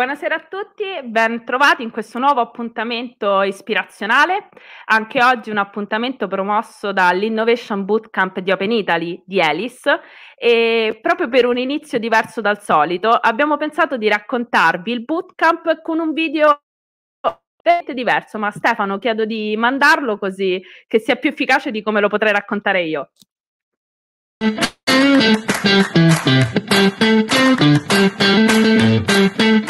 Buonasera a tutti, ben trovati in questo nuovo appuntamento ispirazionale. Anche oggi un appuntamento promosso dall'Innovation Bootcamp di Open Italy di Elis e proprio per un inizio diverso dal solito abbiamo pensato di raccontarvi il bootcamp con un video diverso, ma Stefano chiedo di mandarlo così che sia più efficace di come lo potrei raccontare io. Thank you.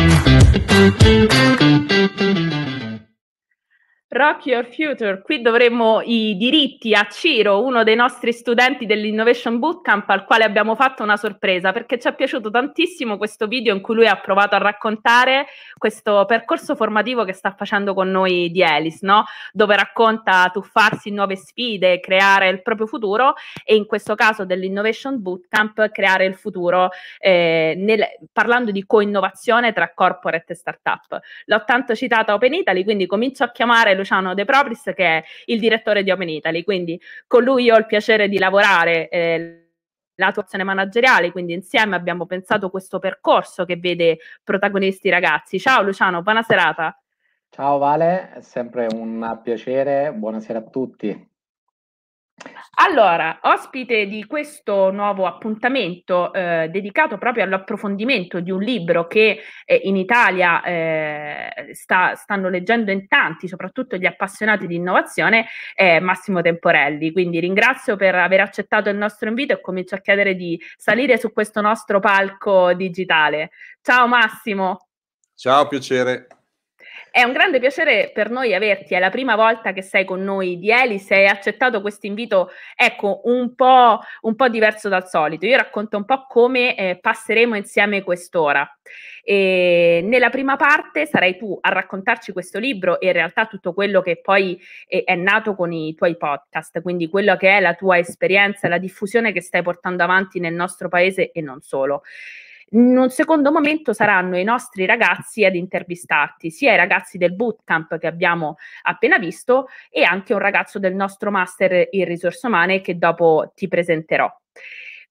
Rock Your Future, qui dovremmo i diritti a Ciro, uno dei nostri studenti dell'Innovation Bootcamp al quale abbiamo fatto una sorpresa perché ci è piaciuto tantissimo questo video in cui lui ha provato a raccontare questo percorso formativo che sta facendo con noi di Elis, no? dove racconta tuffarsi in nuove sfide, creare il proprio futuro e in questo caso dell'Innovation Bootcamp creare il futuro eh, nel, parlando di co-innovazione tra corporate e startup. L'ho tanto citata Open Italy, quindi comincio a chiamare Luciano De Propris, che è il direttore di Open Italy. Quindi con lui ho il piacere di lavorare. Eh, l'attuazione manageriale, quindi insieme abbiamo pensato questo percorso che vede protagonisti ragazzi. Ciao Luciano, buona serata. Ciao Vale, è sempre un piacere, buonasera a tutti. Allora, ospite di questo nuovo appuntamento eh, dedicato proprio all'approfondimento di un libro che eh, in Italia eh, sta, stanno leggendo in tanti, soprattutto gli appassionati di innovazione, è Massimo Temporelli. Quindi ringrazio per aver accettato il nostro invito e comincio a chiedere di salire su questo nostro palco digitale. Ciao Massimo. Ciao, piacere. È un grande piacere per noi averti, è la prima volta che sei con noi di Elis hai accettato questo invito, ecco, un po', un po', diverso dal solito. Io racconto un po' come eh, passeremo insieme quest'ora. E nella prima parte sarai tu a raccontarci questo libro e in realtà tutto quello che poi è, eh, è nato con i tuoi podcast, quindi quello che è la tua esperienza, la diffusione che stai portando avanti nel nostro paese e non solo in un secondo momento saranno i nostri ragazzi ad intervistarti, sia i ragazzi del bootcamp che abbiamo appena visto e anche un ragazzo del nostro master in risorse umane che dopo ti presenterò.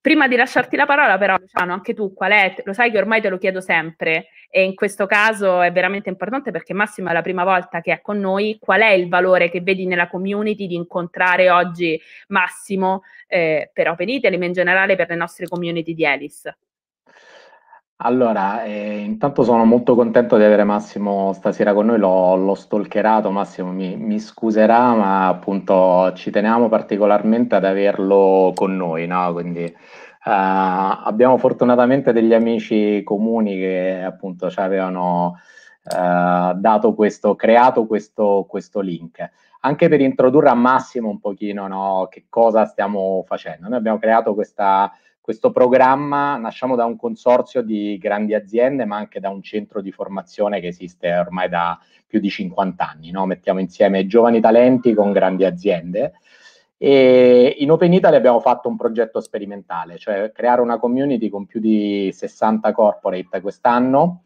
Prima di lasciarti la parola, però, Luciano, anche tu qual è? Lo sai che ormai te lo chiedo sempre, e in questo caso è veramente importante perché Massimo è la prima volta che è con noi. Qual è il valore che vedi nella community di incontrare oggi Massimo eh, per Open Italy, ma in generale per le nostre community di Alice? Allora, eh, intanto sono molto contento di avere Massimo stasera con noi, l'ho, l'ho stalkerato, Massimo mi, mi scuserà, ma appunto ci teniamo particolarmente ad averlo con noi, no? Quindi Uh, abbiamo fortunatamente degli amici comuni che appunto ci avevano uh, dato questo, creato questo, questo, link. Anche per introdurre a Massimo un pochino no, che cosa stiamo facendo. Noi abbiamo creato questa questo programma nasciamo da un consorzio di grandi aziende, ma anche da un centro di formazione che esiste ormai da più di 50 anni. No? Mettiamo insieme giovani talenti con grandi aziende. E in Open Italy abbiamo fatto un progetto sperimentale, cioè creare una community con più di 60 corporate quest'anno,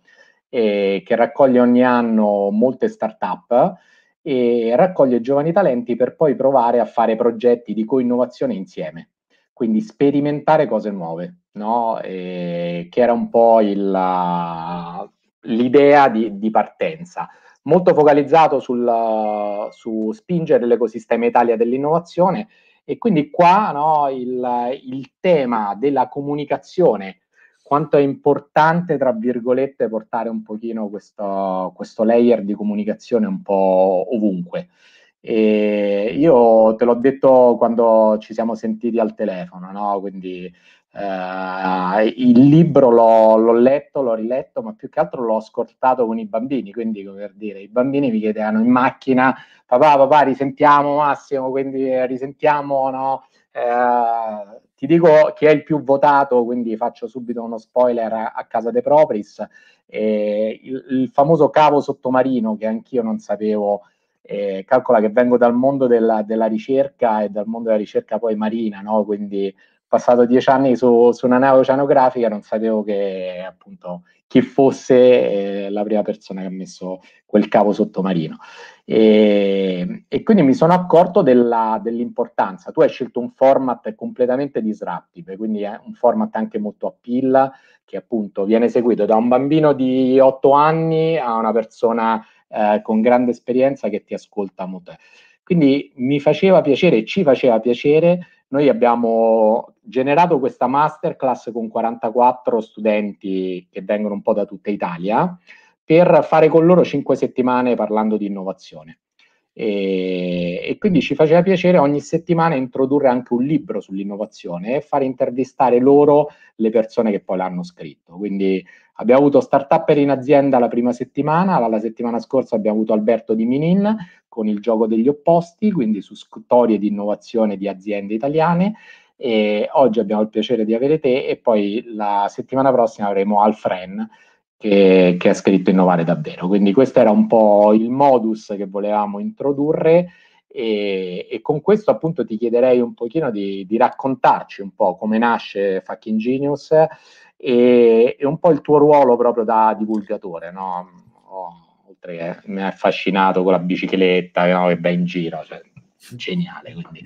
eh, che raccoglie ogni anno molte start-up e raccoglie giovani talenti per poi provare a fare progetti di co-innovazione insieme quindi sperimentare cose nuove, no? che era un po' il, l'idea di, di, partenza. Molto focalizzato sul, su spingere l'ecosistema Italia dell'innovazione e quindi qua no, il, il, tema della comunicazione, quanto è importante, tra virgolette, portare un pochino questo, questo layer di comunicazione un po' ovunque. E io te l'ho detto quando ci siamo sentiti al telefono, no? Quindi eh, il libro l'ho, l'ho, letto, l'ho riletto, ma più che altro l'ho ascoltato con i bambini. Quindi, come per dire, i bambini mi chiedevano in macchina: papà, papà, risentiamo Massimo, quindi eh, risentiamo, no? Eh, ti dico chi è il più votato, quindi faccio subito uno spoiler a, a casa De Propris. Eh, il, il famoso cavo sottomarino che anch'io non sapevo eh, calcola che vengo dal mondo della, della, ricerca e dal mondo della ricerca poi marina, no? quindi ho passato dieci anni su, su, una nave oceanografica, non sapevo che appunto chi fosse eh, la prima persona che ha messo quel cavo sottomarino. E, e quindi mi sono accorto della, dell'importanza. Tu hai scelto un format completamente disruptive, quindi è un format anche molto a pilla, che appunto viene seguito da un bambino di 8 anni a una persona eh, con grande esperienza che ti ascolta molto. Quindi mi faceva piacere e ci faceva piacere. Noi abbiamo generato questa masterclass con 44 studenti che vengono un po' da tutta Italia per fare con loro 5 settimane parlando di innovazione. E, e, quindi ci faceva piacere ogni settimana introdurre anche un libro sull'innovazione e fare intervistare loro le persone che poi l'hanno scritto. Quindi abbiamo avuto Startupper in azienda la prima settimana, la, la settimana scorsa abbiamo avuto Alberto Di Minin con il gioco degli opposti, quindi su storie di innovazione di aziende italiane. E oggi abbiamo il piacere di avere te e poi la settimana prossima avremo Alfren che, che, è scritto Innovare davvero. Quindi questo era un po' il modus che volevamo introdurre e, e con questo appunto ti chiederei un pochino di, di raccontarci un po' come nasce Fucking Genius e, e, un po' il tuo ruolo proprio da divulgatore, no? Oh, oltre che mi ha affascinato con la bicicletta no? che va in giro, cioè, geniale. Quindi.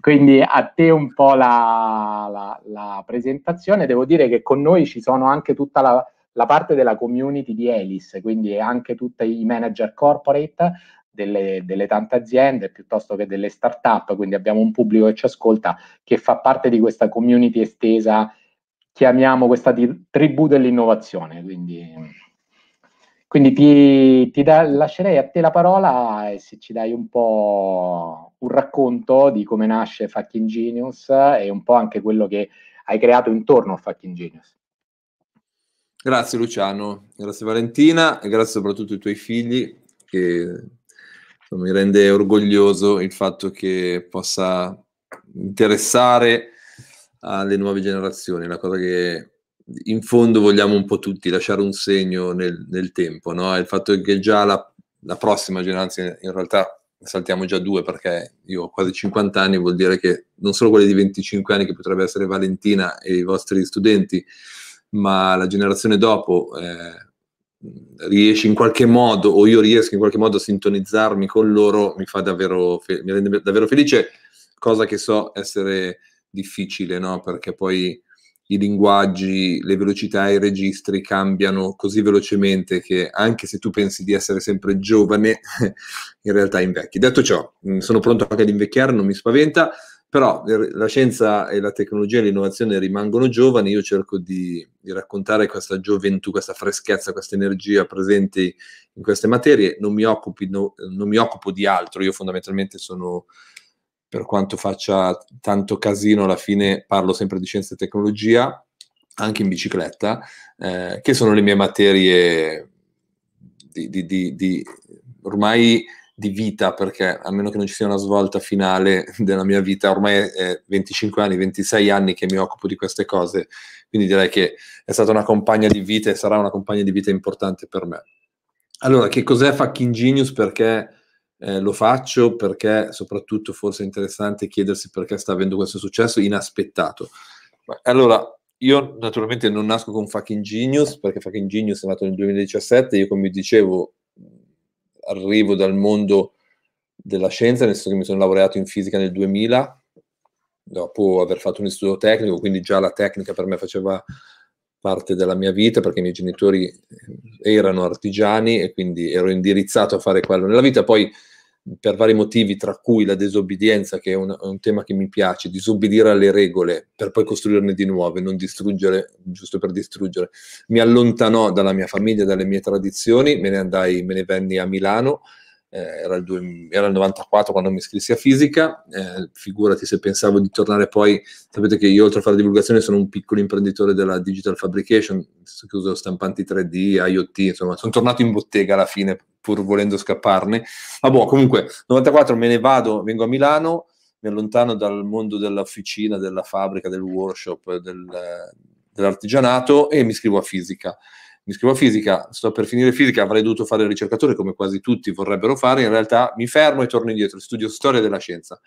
quindi. a te un po' la, la, la, presentazione. Devo dire che con noi ci sono anche tutta la, la parte della community di Elis, quindi anche tutti i manager corporate delle, delle, tante aziende piuttosto che delle start-up, quindi abbiamo un pubblico che ci ascolta che fa parte di questa community estesa, chiamiamo questa di, tribù dell'innovazione. Quindi, quindi ti, ti da, lascerei a te la parola e se ci dai un po' un racconto di come nasce Fucking Genius e un po' anche quello che hai creato intorno a Fucking Genius. Grazie Luciano, grazie Valentina e grazie soprattutto ai tuoi figli che insomma, mi rende orgoglioso il fatto che possa interessare alle nuove generazioni, una cosa che in fondo vogliamo un po' tutti, lasciare un segno nel, nel tempo, no? il fatto che già la, la prossima generazione, in realtà saltiamo già due perché io ho quasi 50 anni, vuol dire che non solo quelli di 25 anni che potrebbe essere Valentina e i vostri studenti, ma la generazione dopo eh, riesce in qualche modo, o io riesco in qualche modo a sintonizzarmi con loro, mi, fa davvero fe- mi rende davvero felice, cosa che so essere difficile, no? perché poi i linguaggi, le velocità, i registri cambiano così velocemente che anche se tu pensi di essere sempre giovane, in realtà invecchi. Detto ciò, sono pronto anche ad invecchiare, non mi spaventa. Però la scienza e la tecnologia e l'innovazione rimangono giovani, io cerco di, di raccontare questa gioventù, questa freschezza, questa energia presente in queste materie, non mi, occupi, no, non mi occupo di altro, io fondamentalmente sono, per quanto faccia tanto casino, alla fine parlo sempre di scienza e tecnologia, anche in bicicletta, eh, che sono le mie materie di, di, di, di ormai di vita, perché a meno che non ci sia una svolta finale della mia vita, ormai è 25 anni, 26 anni che mi occupo di queste cose, quindi direi che è stata una compagna di vita e sarà una compagna di vita importante per me. Allora, che cos'è Fucking Genius? Perché eh, lo faccio? Perché soprattutto forse è interessante chiedersi perché sta avendo questo successo inaspettato. Allora, io naturalmente non nasco con Fucking Genius, perché Fucking Genius è nato nel 2017, io come dicevo arrivo dal mondo della scienza, nel senso che mi sono laureato in fisica nel 2000, dopo aver fatto un istituto tecnico, quindi già la tecnica per me faceva parte della mia vita perché i miei genitori erano artigiani e quindi ero indirizzato a fare quello nella vita. Poi per vari motivi, tra cui la disobbedienza, che è un, un, tema che mi piace, disobbedire alle regole per poi costruirne di nuove, non distruggere giusto per distruggere. Mi allontanò dalla mia famiglia, dalle mie tradizioni, me ne andai, me ne venni a Milano eh, era, il due, era, il 94 quando mi iscrissi a fisica, eh, figurati se pensavo di tornare poi, sapete che io oltre a fare divulgazione sono un piccolo imprenditore della digital fabrication, che uso stampanti 3D, IoT, insomma sono tornato in bottega alla fine pur volendo scapparne, ma boh comunque 94 me ne vado, vengo a Milano, mi allontano dal mondo dell'officina, della fabbrica, del workshop, del, dell'artigianato e mi iscrivo a fisica mi iscrivo a fisica, sto per finire fisica, avrei dovuto fare il ricercatore come quasi tutti vorrebbero fare, in realtà mi fermo e torno indietro, studio storia della scienza.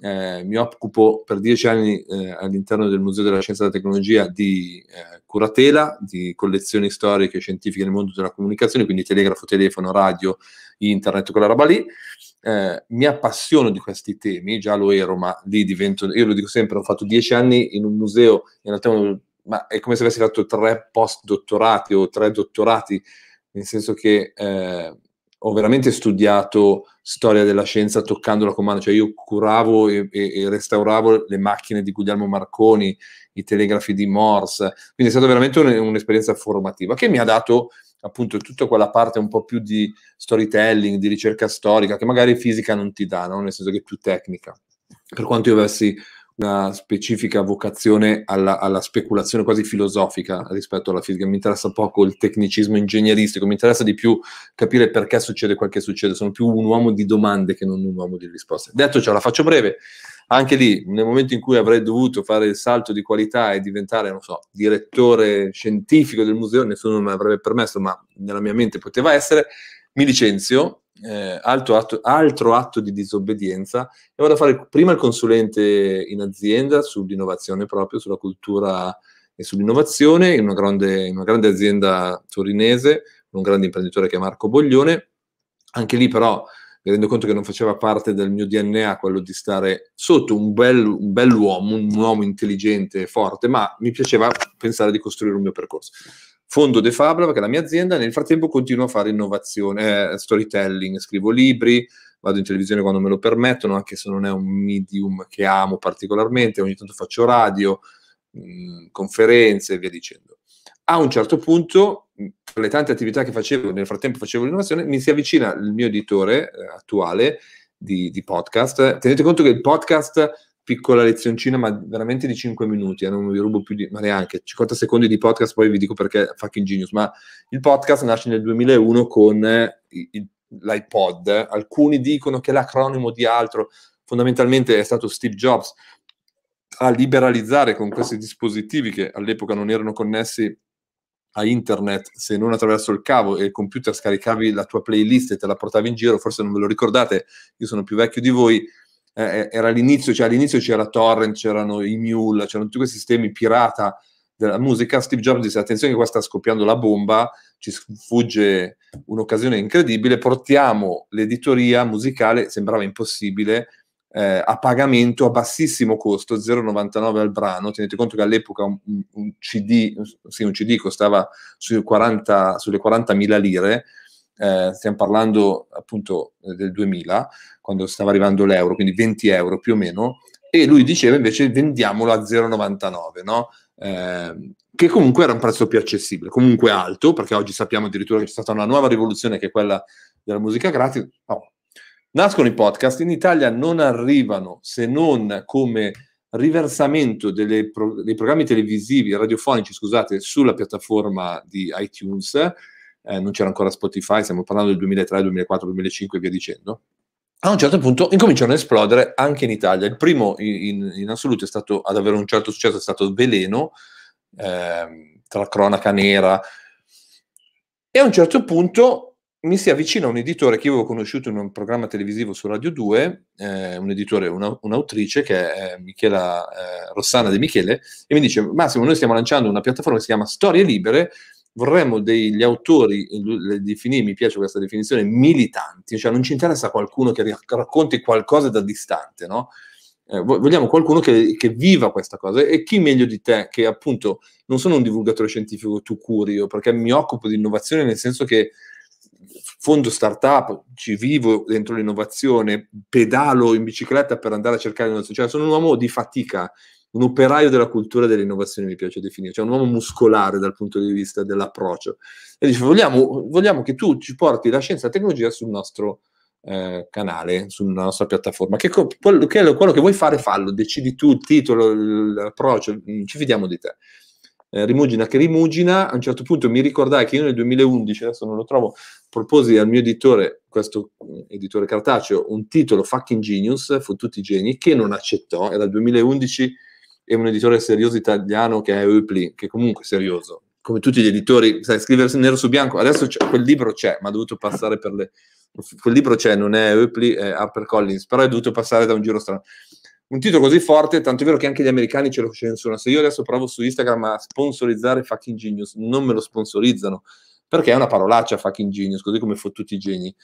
Eh, mi occupo per dieci anni eh, all'interno del Museo della Scienza e della Tecnologia di eh, curatela, di collezioni storiche e scientifiche nel mondo della comunicazione, quindi telegrafo, telefono, radio, internet, quella roba lì. Eh, mi appassiono di questi temi, già lo ero, ma lì divento, io lo dico sempre, ho fatto dieci anni in un museo, in realtà uno ma è come se avessi fatto tre post dottorati o tre dottorati, nel senso che eh, ho veramente studiato storia della scienza toccando la comando, cioè io curavo e, e, restauravo le macchine di Guglielmo Marconi, i telegrafi di Morse, quindi è stata veramente un, un'esperienza formativa che mi ha dato appunto tutta quella parte un po' più di storytelling, di ricerca storica, che magari fisica non ti dà, no? nel senso che è più tecnica. Per quanto io avessi una specifica vocazione alla, alla, speculazione quasi filosofica rispetto alla fisica. Mi interessa poco il tecnicismo ingegneristico, mi interessa di più capire perché succede quel che succede. Sono più un uomo di domande che non un uomo di risposte. Detto ciò, la faccio breve. Anche lì, nel momento in cui avrei dovuto fare il salto di qualità e diventare, non so, direttore scientifico del museo, nessuno me l'avrebbe permesso, ma nella mia mente poteva essere, mi licenzio, eh, altro, atto, altro, atto, di disobbedienza e vado a fare prima il consulente in azienda sull'innovazione proprio, sulla cultura e sull'innovazione in una grande, in una grande azienda torinese, con un grande imprenditore che è Marco Boglione. Anche lì però mi rendo conto che non faceva parte del mio DNA quello di stare sotto un, bel, un bell'uomo, un uomo intelligente, e forte, ma mi piaceva pensare di costruire un mio percorso fondo De Fabra è la mia azienda nel frattempo continuo a fare innovazione, eh, storytelling, scrivo libri, vado in televisione quando me lo permettono, anche se non è un medium che amo particolarmente, ogni tanto faccio radio, mh, mm, conferenze e via dicendo. A un certo punto, mm, tra le tante attività che facevo, nel frattempo facevo l'innovazione, mi si avvicina il mio editore eh, attuale di, di podcast. Tenete conto che il podcast piccola lezioncina, ma veramente di 5 minuti, eh, non vi rubo più di, ma neanche 50 secondi di podcast, poi vi dico perché è fucking genius, ma il podcast nasce nel 2001 con eh, il, l'iPod, alcuni dicono che è l'acronimo di altro, fondamentalmente è stato Steve Jobs a liberalizzare con questi dispositivi che all'epoca non erano connessi a internet, se non attraverso il cavo e il computer scaricavi la tua playlist e te la portavi in giro, forse non ve lo ricordate, io sono più vecchio di voi, eh, eh, era all'inizio, cioè all'inizio c'era Torrent, c'erano i Mule, c'erano tutti questi sistemi pirata della musica, Steve Jobs disse attenzione che qua sta scoppiando la bomba, ci sfugge un'occasione incredibile, portiamo l'editoria musicale, sembrava impossibile, eh, a pagamento a bassissimo costo, 0,99 al brano, tenete conto che all'epoca un, un CD, sì, un CD costava sui 40, sulle 40.000 lire, eh, stiamo parlando appunto eh, del 2000, quando stava arrivando l'euro, quindi 20 euro più o meno, e lui diceva invece vendiamolo a 0,99, no? Eh, che comunque era un prezzo più accessibile, comunque alto, perché oggi sappiamo addirittura che c'è stata una nuova rivoluzione che è quella della musica gratis. No. Nascono i podcast, in Italia non arrivano se non come riversamento pro- dei programmi televisivi, radiofonici, scusate, sulla piattaforma di iTunes eh, non c'era ancora Spotify, stiamo parlando del 2003, 2004, 2005 e via dicendo. A un certo punto incominciano a esplodere anche in Italia. Il primo in, in assoluto è stato ad avere un certo successo è stato Veleno, eh, tra cronaca nera. E a un certo punto mi si avvicina un editore che io avevo conosciuto in un programma televisivo su Radio 2, eh, un editore, una, un'autrice che è eh, Michela eh, Rossana De Michele, e mi dice: Massimo, noi stiamo lanciando una piattaforma che si chiama Storie Libere vorremmo degli autori, eh, definì, mi piace questa definizione, militanti, cioè non ci interessa qualcuno che racconti qualcosa da distante, no? Eh, vogliamo qualcuno che, che, viva questa cosa e chi meglio di te, che appunto non sono un divulgatore scientifico tu curio, perché mi occupo di innovazione nel senso che fondo startup, ci vivo dentro l'innovazione, pedalo in bicicletta per andare a cercare l'innovazione, cioè sono un uomo di fatica, un operaio della cultura e dell'innovazione, mi piace definire, cioè un uomo muscolare dal punto di vista dell'approccio. E dice, vogliamo, vogliamo che tu ci porti la scienza e la tecnologia sul nostro eh, canale, sulla nostra piattaforma. Che, quello, che, quello che vuoi fare, fallo, decidi tu il titolo, l'approccio, mm, ci fidiamo di te. Eh, rimugina che rimugina, a un certo punto mi ricordai che io nel 2011, adesso non lo trovo, proposi al mio editore, questo mm, editore cartaceo, un titolo Fucking Genius, Fottuti Geni, che non accettò, era il 2011 e un editore serioso italiano che è Eupli, che comunque è serioso, come tutti gli editori, sai, scrivere nero su bianco, adesso quel libro c'è, ma ha dovuto passare per le... quel libro c'è, non è Eupli, è Harper Collins, però è dovuto passare da un giro strano. Un titolo così forte, tanto è vero che anche gli americani ce lo censurano. Se io adesso provo su Instagram a sponsorizzare fucking genius, non me lo sponsorizzano, perché è una parolaccia fucking genius, così come fottuti geni.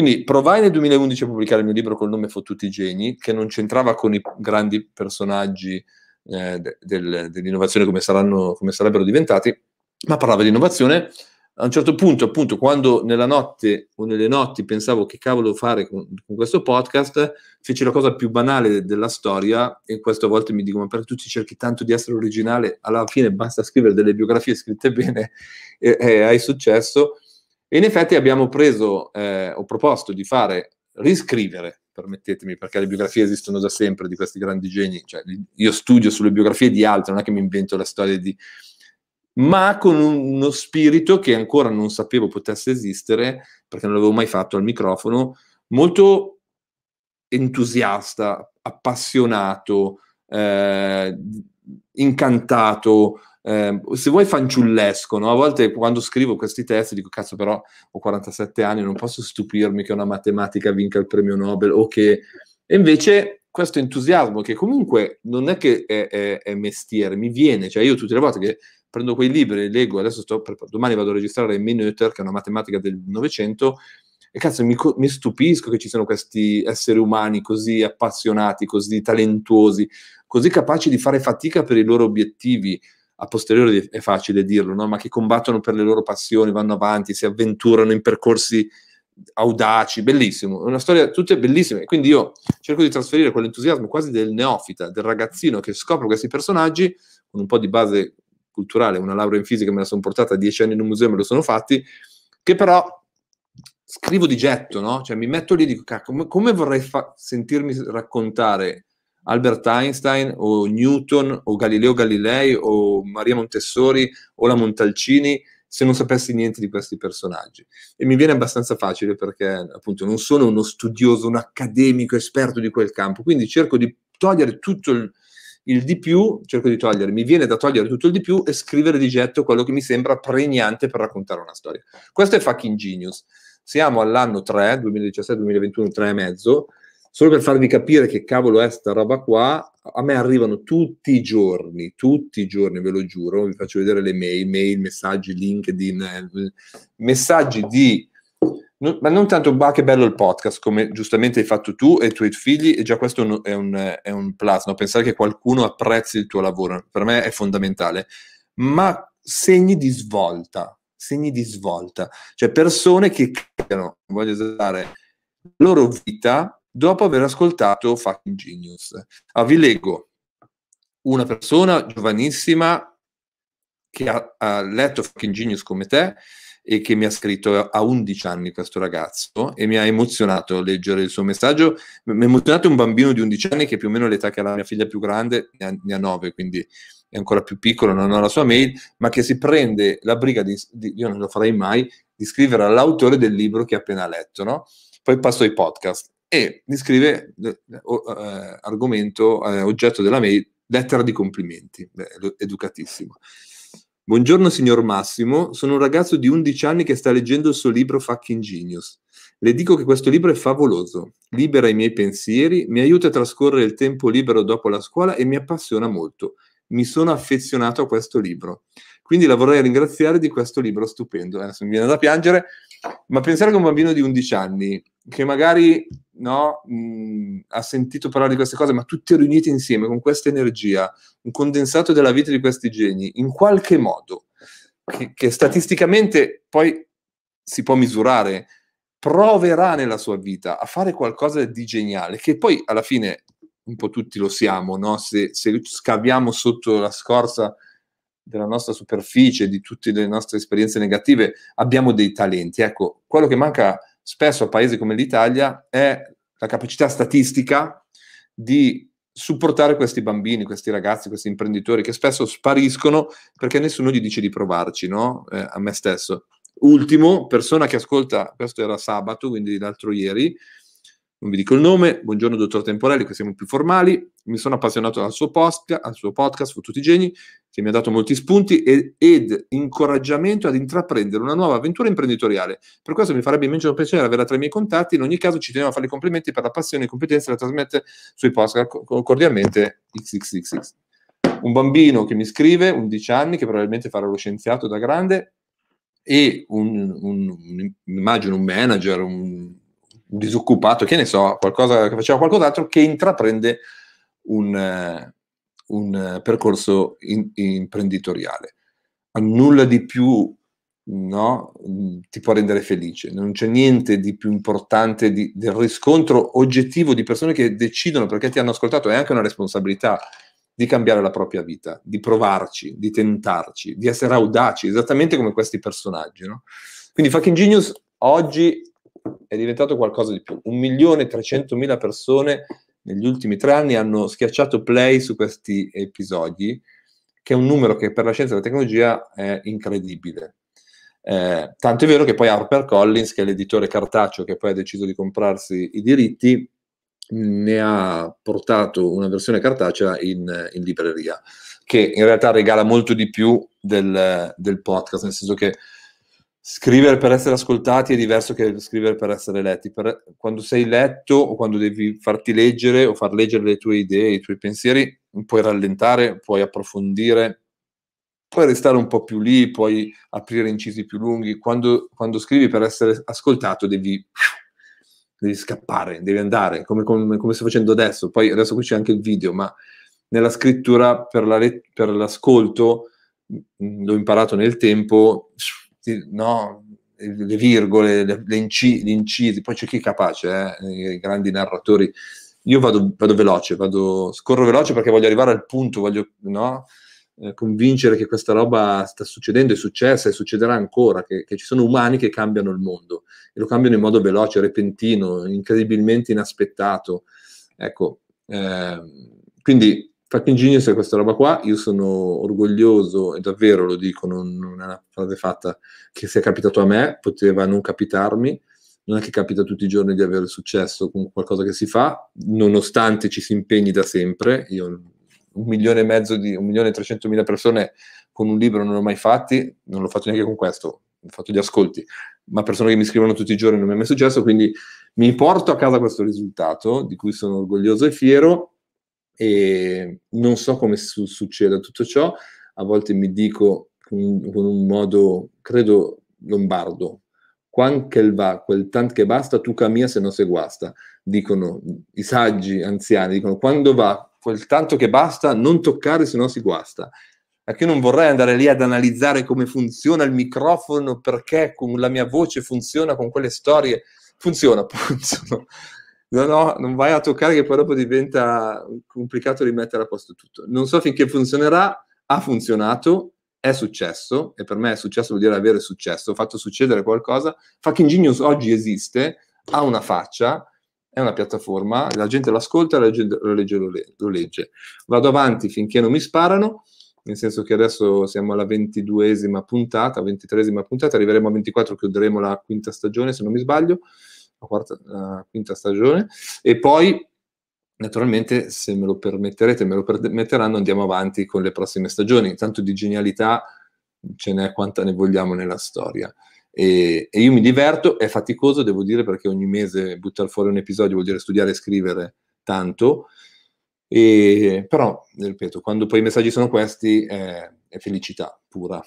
Quindi provai nel 2011 a pubblicare il mio libro col nome Fottuti Geni, che non c'entrava con i grandi personaggi eh, del, dell'innovazione come, saranno, come sarebbero diventati, ma parlava di innovazione. A un certo punto, appunto, quando nella notte o nelle notti pensavo che cavolo fare con, con questo podcast, feci la cosa più banale de- della storia e questo a volte mi dico, ma perché tu cerchi tanto di essere originale, alla fine basta scrivere delle biografie scritte bene e, e hai successo e in effetti abbiamo preso, eh, ho proposto di fare, riscrivere, permettetemi, perché le biografie esistono da sempre di questi grandi geni, cioè io studio sulle biografie di altri, non è che mi invento la storia di... ma con uno spirito che ancora non sapevo potesse esistere, perché non l'avevo mai fatto al microfono, molto entusiasta, appassionato, eh, incantato, eh, se vuoi fanciullesco, no? a volte quando scrivo questi testi dico cazzo però ho 47 anni, non posso stupirmi che una matematica vinca il premio Nobel o che... E invece questo entusiasmo che comunque non è che è, è, è mestiere, mi viene, cioè io tutte le volte che prendo quei libri e leggo, adesso sto per, domani vado a registrare Minuter, che è una matematica del Novecento, e cazzo mi, mi, stupisco che ci siano questi esseri umani così appassionati, così talentuosi, così capaci di fare fatica per i loro obiettivi, a posteriori è facile dirlo, no? ma che combattono per le loro passioni, vanno avanti, si avventurano in percorsi audaci, bellissimo, è una storia tutte bellissime, quindi io cerco di trasferire quell'entusiasmo quasi del neofita, del ragazzino che scopre questi personaggi con un po' di base culturale, una laurea in fisica me la sono portata dieci anni in un museo, me lo sono fatti, che però scrivo di getto, no? Cioè mi metto lì e dico, come vorrei fa- sentirmi raccontare Albert Einstein o Newton o Galileo Galilei o Maria Montessori o la Montalcini se non sapessi niente di questi personaggi. E mi viene abbastanza facile perché appunto non sono uno studioso, un accademico esperto di quel campo, quindi cerco di togliere tutto il, il di più, cerco di togliere, mi viene da togliere tutto il di più e scrivere di getto quello che mi sembra pregnante per raccontare una storia. Questo è fucking genius. Siamo all'anno 3, 2017-2021, 3 e mezzo, Solo per farvi capire che cavolo è sta roba qua, a me arrivano tutti i giorni, tutti i giorni, ve lo giuro, vi faccio vedere le mail, mail, messaggi, LinkedIn, eh, messaggi di... No, ma non tanto, bah, che bello il podcast, come giustamente hai fatto tu e i tuoi figli, e già questo è un, è un plus, no? pensare che qualcuno apprezzi il tuo lavoro, per me è fondamentale, ma segni di svolta, segni di svolta, cioè persone che cambiano, voglio usare, la loro vita dopo aver ascoltato Fucking Genius. Ah, vi leggo una persona giovanissima che ha, ha letto Fucking Genius come te e che mi ha scritto a 11 anni questo ragazzo e mi ha emozionato leggere il suo messaggio. Mi ha emozionato un bambino di 11 anni che più o meno l'età che ha la mia figlia più grande, ne ha, ne ha 9, quindi è ancora più piccolo, non ha la sua mail, ma che si prende la briga di, di io non lo farei mai, di scrivere all'autore del libro che ha appena letto, no? Poi passo ai podcast e mi scrive eh, eh, argomento, eh, oggetto della mail, lettera di complimenti, Beh, educatissimo. Buongiorno signor Massimo, sono un ragazzo di 11 anni che sta leggendo il suo libro Fucking Genius. Le dico che questo libro è favoloso, libera i miei pensieri, mi aiuta a trascorrere il tempo libero dopo la scuola e mi appassiona molto. Mi sono affezionato a questo libro. Quindi la vorrei ringraziare di questo libro stupendo. Adesso mi viene da piangere, ma pensare che un bambino di 11 anni che magari no, mh, ha sentito parlare di queste cose, ma tutti riuniti insieme con questa energia, un condensato della vita di questi geni, in qualche modo, che, che statisticamente poi si può misurare, proverà nella sua vita a fare qualcosa di geniale, che poi alla fine un po' tutti lo siamo, no? se, se, scaviamo sotto la scorza della nostra superficie, di tutte le nostre esperienze negative, abbiamo dei talenti. Ecco, quello che manca spesso a paesi come l'Italia è la capacità statistica di supportare questi bambini, questi ragazzi, questi imprenditori che spesso spariscono perché nessuno gli dice di provarci, no? Eh, a me stesso. Ultimo, persona che ascolta, questo era sabato, quindi l'altro ieri, non vi dico il nome, buongiorno dottor Temporelli, che siamo più formali, mi sono appassionato al suo, post, al suo podcast Fottuti Geni, che mi ha dato molti spunti ed, ed incoraggiamento ad intraprendere una nuova avventura imprenditoriale. Per questo mi farebbe immenso piacere averla tra i miei contatti, in ogni caso ci teniamo a fare i complimenti per la passione e competenza che trasmette sui podcast, ecco, cordialmente XXXX. Un bambino che mi scrive, 11 anni, che probabilmente farà lo scienziato da grande, e un, un, un immagino un manager, un disoccupato, che ne so, qualcosa, che faceva qualcos'altro, che intraprende un, eh, un eh, percorso in, imprenditoriale. A nulla di più no, mm, ti può rendere felice, non c'è niente di più importante di, del riscontro oggettivo di persone che decidono perché ti hanno ascoltato, è anche una responsabilità di cambiare la propria vita, di provarci, di tentarci, di essere audaci, esattamente come questi personaggi. No? Quindi Fucking Genius oggi è diventato qualcosa di più. Un milione e trecentomila persone negli ultimi tre anni hanno schiacciato play su questi episodi, che è un numero che per la scienza e la tecnologia è incredibile. Eh, tanto è vero che poi HarperCollins, che è l'editore cartaceo che poi ha deciso di comprarsi i diritti, ne ha portato una versione cartacea in, in libreria, che in realtà regala molto di più del, del podcast, nel senso che scrivere per essere ascoltati è diverso che scrivere per essere letti. Per, quando sei letto o quando devi farti leggere o far leggere le tue idee, i tuoi pensieri, puoi rallentare, puoi approfondire, puoi restare un po' più lì, puoi aprire incisi più lunghi. Quando, quando scrivi per essere ascoltato devi, devi scappare, devi andare, come, come, come, sto facendo adesso. Poi adesso qui c'è anche il video, ma nella scrittura per, la, per l'ascolto, l'ho imparato nel tempo no, le virgole, le, le inci, gli incisi, poi c'è chi è capace, eh, i grandi narratori. Io vado, vado veloce, vado, scorro veloce perché voglio arrivare al punto, voglio no, eh, convincere che questa roba sta succedendo, è successa e succederà ancora, che, che ci sono umani che cambiano il mondo e lo cambiano in modo veloce, repentino, incredibilmente inaspettato. Ecco, eh, quindi Fact Engineers è questa roba qua, io sono orgoglioso e davvero lo dico, non, non, è una frase fatta che sia capitato a me, poteva non capitarmi, non è che capita tutti i giorni di avere successo con qualcosa che si fa, nonostante ci si impegni da sempre, io un milione e mezzo di, un milione e trecentomila persone con un libro non l'ho mai fatti, non l'ho fatto neanche con questo, ho fatto gli ascolti, ma persone che mi scrivono tutti i giorni non mi è mai successo, quindi mi porto a casa questo risultato di cui sono orgoglioso e fiero e non so come su- succeda tutto ciò, a volte mi dico con, un modo, credo, lombardo, quan che va, quel tant che basta, tu cammina se non se guasta, dicono i saggi anziani, dicono quando va, quel tanto che basta, non toccare se non si guasta. Perché non vorrei andare lì ad analizzare come funziona il microfono, perché con la mia voce funziona con quelle storie. Funziona, appunto no, no, non vai a toccare che poi dopo diventa complicato rimettere a posto tutto. Non so finché funzionerà, ha funzionato, è successo, e per me è successo vuol dire avere successo, ho fatto succedere qualcosa. Fucking Genius oggi esiste, ha una faccia, è una piattaforma, la gente l'ascolta, la gente lo legge, lo, le- lo legge. Vado avanti finché non mi sparano, nel senso che adesso siamo alla ventiduesima puntata, ventitresima puntata, arriveremo a 24, chiuderemo la quinta stagione se non mi sbaglio la, quarta, la quinta stagione, e poi naturalmente se me lo permetterete, me lo permetteranno, andiamo avanti con le prossime stagioni. Intanto di genialità ce n'è quanta ne vogliamo nella storia. E, e io mi diverto, è faticoso, devo dire, perché ogni mese buttare fuori un episodio vuol dire studiare e scrivere tanto. E, però, ripeto, quando poi i messaggi sono questi, è, eh, è felicità pura.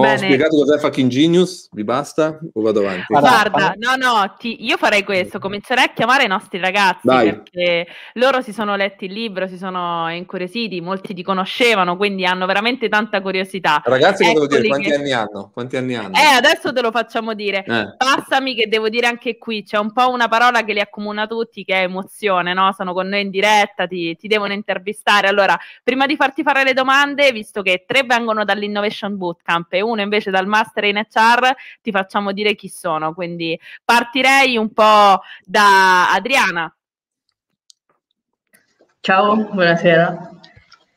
Ho Bene. spiegato cos'è fucking genius, vi basta o vado avanti? Guarda, no, no, ti, io farei questo, comincerei a chiamare i nostri ragazzi Dai. perché loro si sono letti il libro, si sono incuriositi, molti ti conoscevano, quindi hanno veramente tanta curiosità. Ragazzi, che devo dire? Quanti, che... Anni hanno? Quanti anni hanno? Eh, adesso te lo facciamo dire. Eh. Passami che devo dire anche qui, c'è un po' una parola che li accomuna tutti che è emozione, no? Sono con noi in diretta, ti, ti devono intervistare. Allora, prima di farti fare le domande, visto che tre vengono dall'Innovation Bootcamp e uno uno invece dal master in HR, ti facciamo dire chi sono. Quindi partirei un po' da Adriana. Ciao, buonasera.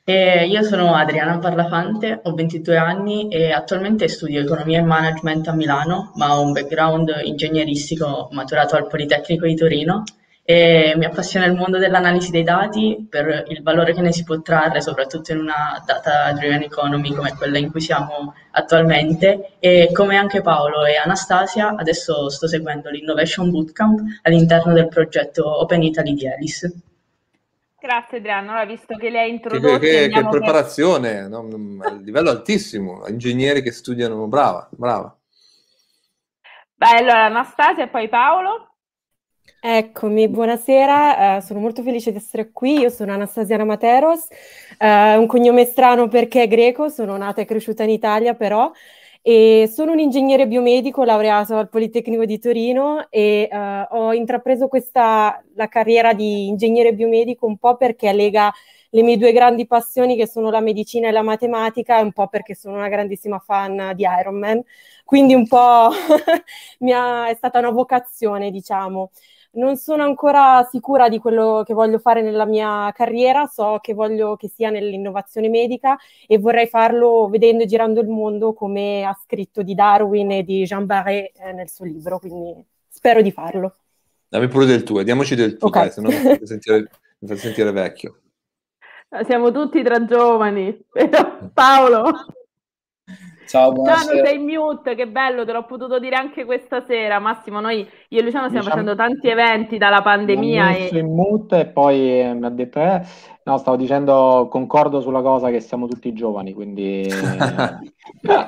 Eh, io sono Adriana Parlafante, ho 22 anni e attualmente studio economia e management a Milano, ma ho un background ingegneristico maturato al Politecnico di Torino e mi appassiona il mondo dell'analisi dei dati per il valore che ne si può trarre, soprattutto in una data-driven economy come quella in cui siamo attualmente. E come anche Paolo e Anastasia, adesso sto seguendo l'Innovation Bootcamp all'interno del progetto Open Italy di Alice. Grazie Adriano, allora, visto che le hai introdotte... Che, che, che preparazione, no? Mm, livello altissimo, ingegneri che studiano, brava, brava. Beh, allora Anastasia e poi Paolo. Eccomi, buonasera, uh, sono molto felice di essere qui, io sono Anastasiana Materos, uh, eh, un cognome strano perché è greco, sono nata e cresciuta in Italia però, e sono un ingegnere biomedico laureato al Politecnico di Torino e uh, ho intrapreso questa, la carriera di ingegnere biomedico un po' perché lega le mie due grandi passioni che sono la medicina e la matematica, e un po' perché sono una grandissima fan di Iron Man, quindi un po' ha, è stata una vocazione diciamo non sono ancora sicura di quello che voglio fare nella mia carriera, so che voglio che sia nell'innovazione medica e vorrei farlo vedendo e girando il mondo come ha scritto di Darwin e di Jean Barret eh, nel suo libro, quindi spero di farlo. Dammi pure del tuo, diamoci del tuo, okay. dai, se no mi fa sentire, mi fate sentire vecchio. Siamo tutti tra giovani, Paolo. Ciao, buonasera. Luciano, sei in mute, che bello, te l'ho potuto dire anche questa sera. Massimo, noi, io e Luciano stiamo facendo tanti eventi dalla pandemia. Mi messo e... in mute e poi eh, mi ha detto, eh, no, stavo dicendo, concordo sulla cosa che siamo tutti giovani, quindi... Eh,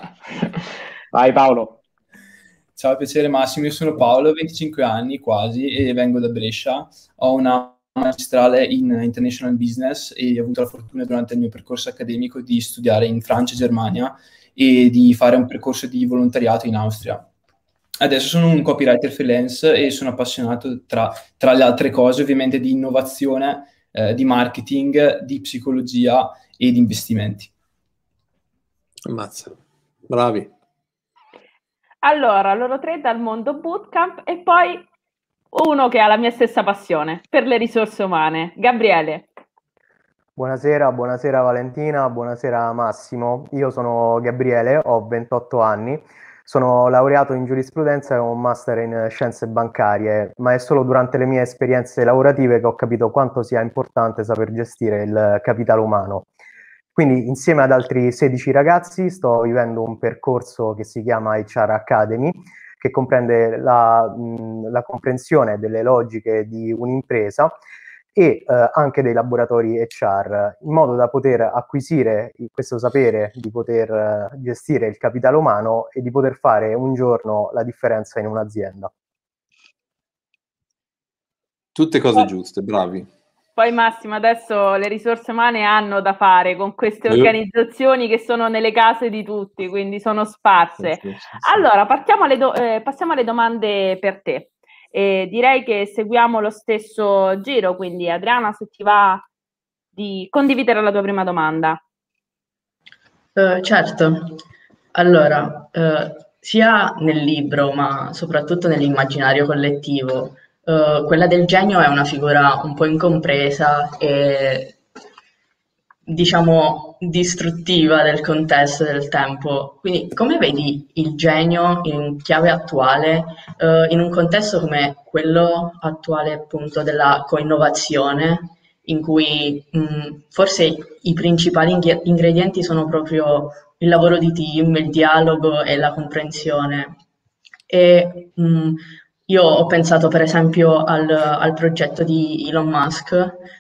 vai Paolo. Ciao, piacere Massimo, io sono Paolo, 25 anni quasi e vengo da Brescia. Ho una magistrale in International Business e ho avuto la fortuna durante il mio percorso accademico di studiare in Francia e Germania e di fare un percorso di volontariato in Austria. Adesso sono un copywriter freelance e sono appassionato tra, tra le altre cose ovviamente di innovazione, eh, di marketing, di psicologia e di investimenti. Ammazza, bravi. Allora, loro tre dal mondo bootcamp e poi uno che ha la mia stessa passione per le risorse umane, Gabriele. Buonasera, buonasera Valentina, buonasera Massimo. Io sono Gabriele, ho 28 anni, sono laureato in giurisprudenza e ho un master in scienze bancarie, ma è solo durante le mie esperienze lavorative che ho capito quanto sia importante saper gestire il capitale umano. Quindi insieme ad altri 16 ragazzi sto vivendo un percorso che si chiama HR Academy, che comprende la, la comprensione delle logiche di un'impresa e eh, anche dei laboratori HR, in modo da poter acquisire questo sapere, di poter eh, gestire il capitale umano e di poter fare un giorno la differenza in un'azienda. Tutte cose poi, giuste, bravi. Poi Massimo, adesso le risorse umane hanno da fare con queste eh. organizzazioni che sono nelle case di tutti, quindi sono sparse. Allora, do- eh, passiamo alle domande per te. E direi che seguiamo lo stesso giro, quindi Adriana, se ti va di condividere la tua prima domanda. Eh, certo, allora, eh, sia nel libro ma soprattutto nell'immaginario collettivo, eh, quella del genio è una figura un po' incompresa e diciamo distruttiva del contesto e del tempo. Quindi come vedi il genio in chiave attuale eh, in un contesto come quello attuale appunto della coinnovazione in cui mh, mm, forse i principali ing- ingredienti sono proprio il lavoro di team, il dialogo e la comprensione. E mh, mm, io ho pensato per esempio al, al progetto di Elon Musk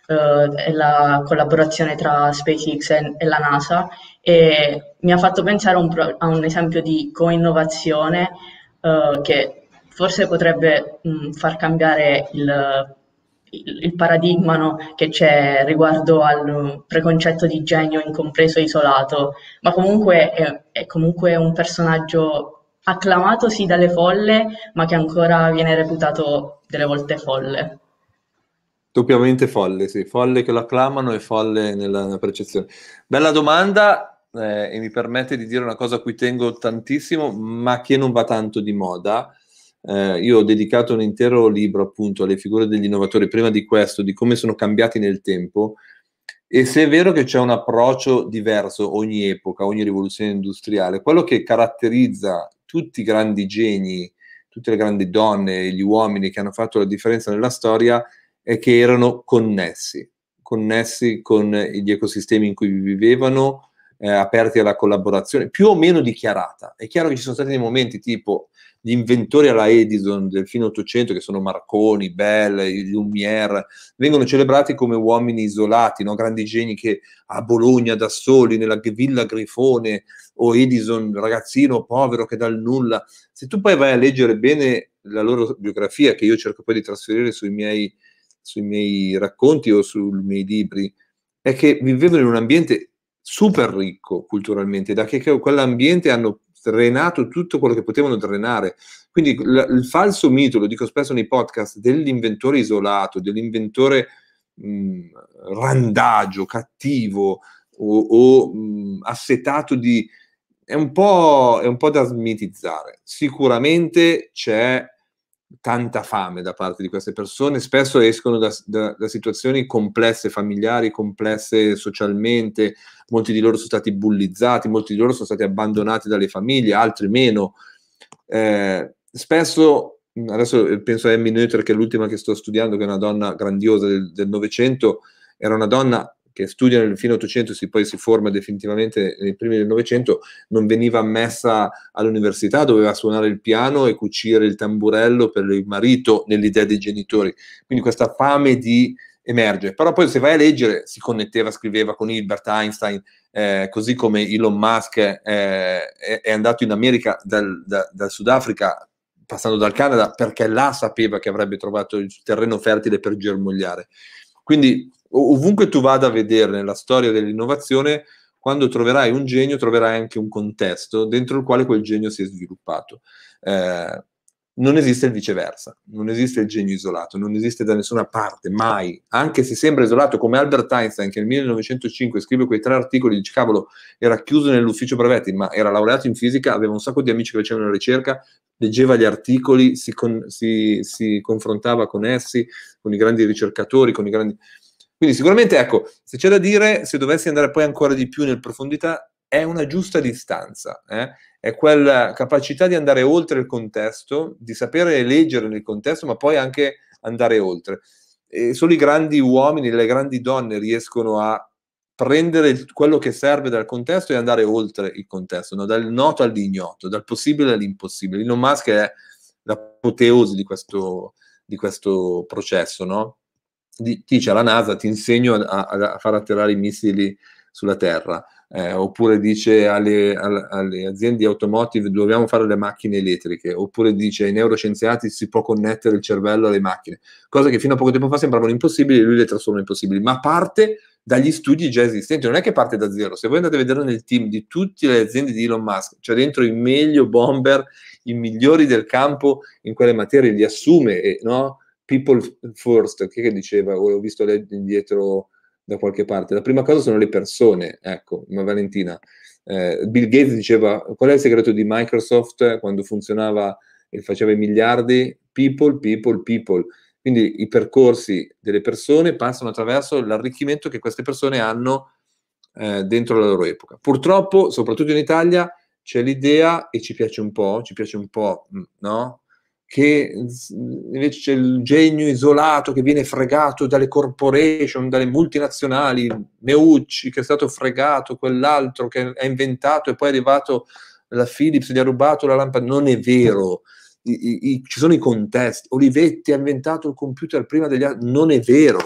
eh, e la collaborazione tra SpaceX e, e, la NASA e mi ha fatto pensare un pro, a un esempio di coinnovazione eh, che forse potrebbe mh, mm, far cambiare il, il, il paradigma no, che c'è riguardo al preconcetto di genio incompreso e isolato, ma comunque è, è comunque un personaggio acclamato sì dalle folle, ma che ancora viene reputato delle volte folle. Doppiamente folle, sì, folle che lo acclamano e folle nella, nella percezione. Bella domanda eh, e mi permette di dire una cosa a cui tengo tantissimo, ma che non va tanto di moda. Eh, io ho dedicato un intero libro appunto alle figure degli innovatori, prima di questo, di come sono cambiati nel tempo. E se è vero che c'è un approccio diverso ogni epoca, ogni rivoluzione industriale, quello che caratterizza tutti i grandi geni, tutte le grandi donne, gli uomini che hanno fatto la differenza nella storia è che erano connessi, connessi con gli ecosistemi in cui vivevano, eh, aperti alla collaborazione, più o meno dichiarata. È chiaro che ci sono stati dei momenti tipo gli inventori alla Edison del fine Ottocento, che sono Marconi, Bell, Lumière, vengono celebrati come uomini isolati, no? grandi geni che a Bologna da soli, nella Villa Grifone, o Edison, ragazzino povero che dal nulla. Se tu poi vai a leggere bene la loro biografia, che io cerco poi di trasferire sui miei, sui miei racconti o sui miei libri, è che vivevano in un ambiente super ricco culturalmente, da che quell'ambiente hanno drenato tutto quello che potevano drenare. Quindi l- il falso mito, lo dico spesso nei podcast, dell'inventore isolato, dell'inventore mh, mm, randagio, cattivo o, o mh, mm, assetato di... È un, è un po' da smitizzare. Sicuramente c'è tanta fame da parte di queste persone, spesso escono da, da, da, situazioni complesse familiari, complesse socialmente, molti di loro sono stati bullizzati, molti di loro sono stati abbandonati dalle famiglie, altri meno. Eh, spesso, adesso eh, penso a Emmy Noether che è l'ultima che sto studiando, che è una donna grandiosa del Novecento, era una donna che studia nel fine 800 e poi si forma definitivamente nei primi del Novecento, non veniva ammessa all'università, doveva suonare il piano e cucire il tamburello per il marito nell'idea dei genitori. Quindi questa fame di emerge. Però poi se vai a leggere si connetteva, scriveva con Hilbert Einstein, eh, così come Elon Musk eh, è, è, andato in America dal, da, dal Sudafrica, passando dal Canada, perché là sapeva che avrebbe trovato il terreno fertile per germogliare. Quindi ovunque tu vada a vedere nella storia dell'innovazione, quando troverai un genio, troverai anche un contesto dentro il quale quel genio si è sviluppato. Eh, non esiste il viceversa, non esiste il genio isolato, non esiste da nessuna parte, mai. Anche se sembra isolato, come Albert Einstein che nel 1905 scrive quei tre articoli, dice cavolo, era chiuso nell'ufficio brevetti, ma era laureato in fisica, aveva un sacco di amici che facevano ricerca, leggeva gli articoli, si, con, si, si confrontava con essi, con i grandi ricercatori, con i grandi... Quindi sicuramente, ecco, se c'è da dire, se dovessi andare poi ancora di più nel profondità, è una giusta distanza, eh? è quella capacità di andare oltre il contesto, di sapere leggere nel contesto, ma poi anche andare oltre. E solo i grandi uomini, le grandi donne riescono a prendere quello che serve dal contesto e andare oltre il contesto, no? dal noto all'ignoto, dal possibile all'impossibile. Elon Musk è l'apoteosi di questo, di questo processo, no? dice alla NASA ti insegno a, a far atterrare i missili sulla Terra, eh, oppure dice alle, alle, alle, aziende automotive dobbiamo fare le macchine elettriche, oppure dice ai neuroscienziati si può connettere il cervello alle macchine, cose che fino a poco tempo fa sembravano impossibili e lui le trasforma impossibili, ma parte dagli studi già esistenti, non è che parte da zero, se voi andate a vedere nel team di tutte le aziende di Elon Musk, cioè dentro i meglio bomber, i migliori del campo in quelle materie, li assume, e, no? people first, che diceva, oh, ho visto indietro da qualche parte, la prima cosa sono le persone, ecco, ma Valentina, eh, Bill Gates diceva, qual è il segreto di Microsoft quando funzionava e faceva i miliardi? People, people, people. Quindi i percorsi delle persone passano attraverso l'arricchimento che queste persone hanno eh, dentro la loro epoca. Purtroppo, soprattutto in Italia, c'è l'idea, e ci piace un po', ci piace un po', mm, no? che invece c'è il genio isolato che viene fregato dalle corporation, dalle multinazionali, Meucci che è stato fregato, quell'altro che ha inventato e poi è arrivato la Philips, gli ha rubato la lampada, non è vero. I, i, ci sono i contesti. Olivetti ha inventato il computer prima degli altri, non è vero.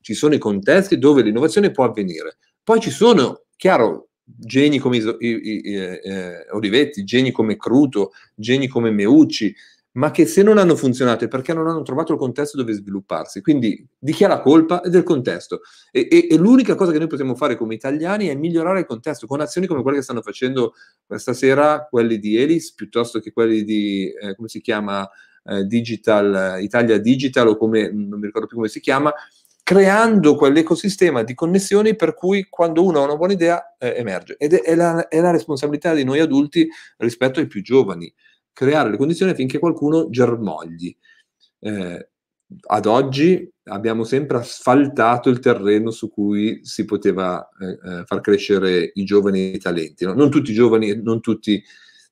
Ci sono i contesti dove l'innovazione può avvenire. Poi ci sono, chiaro, geni come Iso, i, eh, Olivetti, geni come Cruto, geni come Meucci, ma che se non hanno funzionato è perché non hanno trovato il contesto dove svilupparsi. Quindi di chi ha la colpa è del contesto. E, e, e l'unica cosa che noi possiamo fare come italiani è migliorare il contesto con azioni come quelle che stanno facendo questa eh, sera quelli di Elis, piuttosto che quelli di, eh, come si chiama, eh, Digital, eh, Italia Digital o come, mm, non mi ricordo più come si chiama, creando quell'ecosistema di connessioni per cui quando uno ha una buona idea eh, emerge. Ed è, è, la, è, la, responsabilità di noi adulti rispetto ai più giovani creare le condizioni affinché qualcuno germogli. Eh, ad oggi abbiamo sempre asfaltato il terreno su cui si poteva eh, eh far crescere i giovani talenti. No? Non tutti i giovani, non tutti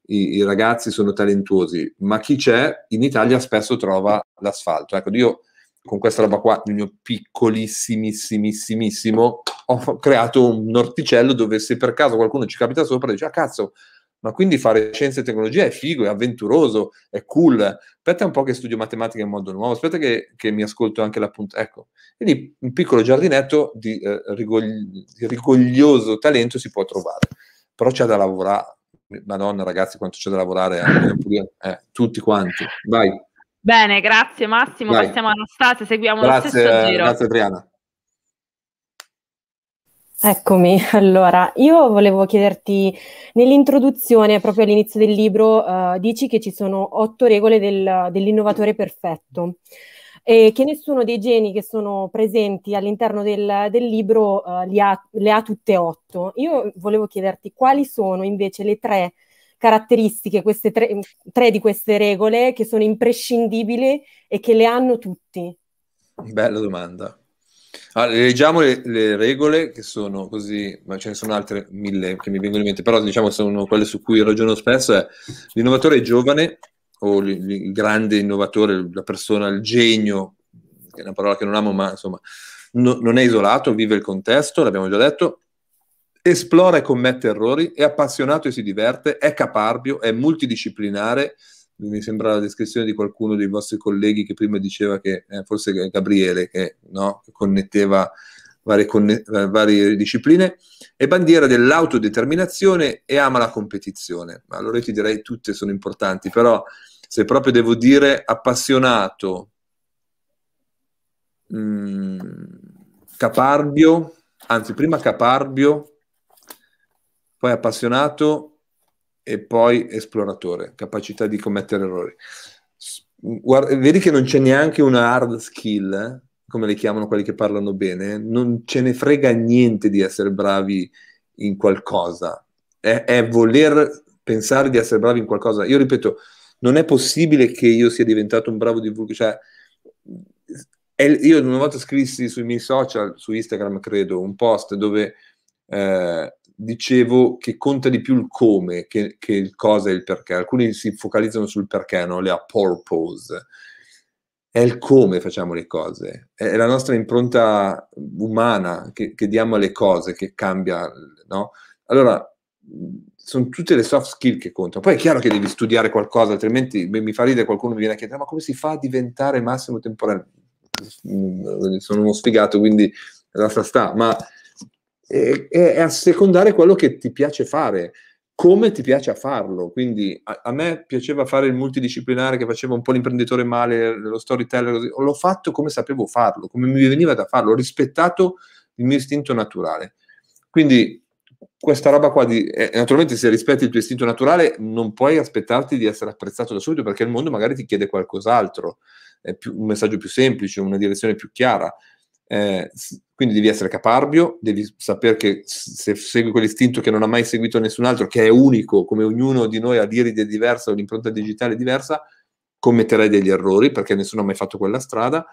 i, i, ragazzi sono talentuosi, ma chi c'è in Italia spesso trova l'asfalto. Ecco, io con questa roba qua, il mio piccolissimissimissimo, ho creato un orticello dove se per caso qualcuno ci capita sopra dice, ah cazzo, ma quindi fare scienze e tecnologia è figo, è avventuroso, è cool. Aspetta un po' che studio matematica in modo nuovo, aspetta che, che mi ascolto anche la punta. Ecco, quindi un piccolo giardinetto di, eh, rigogli- di rigoglioso talento si può trovare, però c'è da lavorare. Madonna ragazzi, quanto c'è da lavorare, eh, eh, tutti quanti. Vai. Bene, grazie Massimo, Vai. passiamo a Anastasia, seguiamo grazie, lo stesso giro. Grazie Adriana. Eccomi, allora io volevo chiederti nell'introduzione, proprio all'inizio del libro, eh, dici che ci sono otto regole del- dell'innovatore perfetto e che nessuno dei geni che sono presenti all'interno del, del libro eh, li ha, le ha tutte otto. Io volevo chiederti quali sono invece le tre caratteristiche, queste tre, tre di queste regole che sono imprescindibili e che le hanno tutti. Bella domanda. Allora, ah, leggiamo le, le, regole che sono così, ma ce ne sono altre mille che mi vengono in mente, però diciamo che sono quelle su cui ragiono spesso, è l'innovatore giovane o l, il grande innovatore, la persona, il genio, che è una parola che non amo, ma insomma, no, non è isolato, vive il contesto, l'abbiamo già detto, esplora e commette errori, è appassionato e si diverte, è caparbio, è multidisciplinare, mi sembra la descrizione di qualcuno dei vostri colleghi che prima diceva che eh, forse Gabriele che no, connetteva varie, conne- eh, varie, discipline, è bandiera dell'autodeterminazione e ama la competizione. Allora io ti direi tutte sono importanti, però se proprio devo dire appassionato, mh, mm, caparbio, anzi prima caparbio, poi appassionato, e poi esploratore, capacità di commettere errori. Guarda, vedi che non c'è neanche una hard skill, eh? come le chiamano quelli che parlano bene, non ce ne frega niente di essere bravi in qualcosa, è, è voler pensare di essere bravi in qualcosa. Io ripeto, non è possibile che io sia diventato un bravo divulgatore, cioè, è, io una volta scrissi sui miei social, su Instagram credo, un post dove eh, dicevo che conta di più il come che, che il cosa e il perché. Alcuni si focalizzano sul perché, no? La purpose. È il come facciamo le cose, è la nostra impronta umana che, che diamo alle cose che cambia, no? Allora, sono tutte le soft skill che contano. Poi è chiaro che devi studiare qualcosa, altrimenti mi fa ridere qualcuno mi viene a chiedere ma come si fa a diventare massimo temporale? Mm, sono uno sfigato, quindi la sta, ma è, è assecondare quello che ti piace fare come ti piace a farlo. Quindi a, a, me piaceva fare il multidisciplinare che faceva un po' l'imprenditore male, lo storyteller, così. l'ho fatto come sapevo farlo, come mi veniva da farlo, ho rispettato il mio istinto naturale. Quindi questa roba qua di, eh, naturalmente se rispetti il tuo istinto naturale non puoi aspettarti di essere apprezzato da subito perché il mondo magari ti chiede qualcos'altro, più, un messaggio più semplice, una direzione più chiara. Eh, quindi devi essere caparbio, devi sapere che se segui quell'istinto che non ha mai seguito nessun altro, che è unico, come ognuno di noi ha l'iride diversa o l'impronta digitale diversa, commetterai degli errori perché nessuno ha mai fatto quella strada.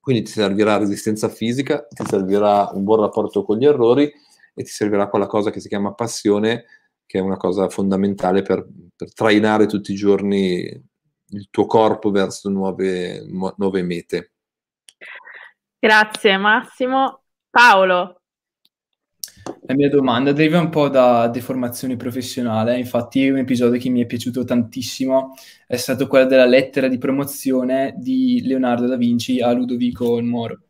Quindi ti servirà resistenza fisica, ti servirà un buon rapporto con gli errori e ti servirà quella cosa che si chiama passione, che è una cosa fondamentale per, per trainare tutti i giorni il tuo corpo verso nuove, nuove mete. Grazie Massimo. Paolo. La mia domanda deriva un po' da deformazione professionale, infatti un episodio che mi è piaciuto tantissimo è stato quello della lettera di promozione di Leonardo da Vinci a Ludovico il Moro.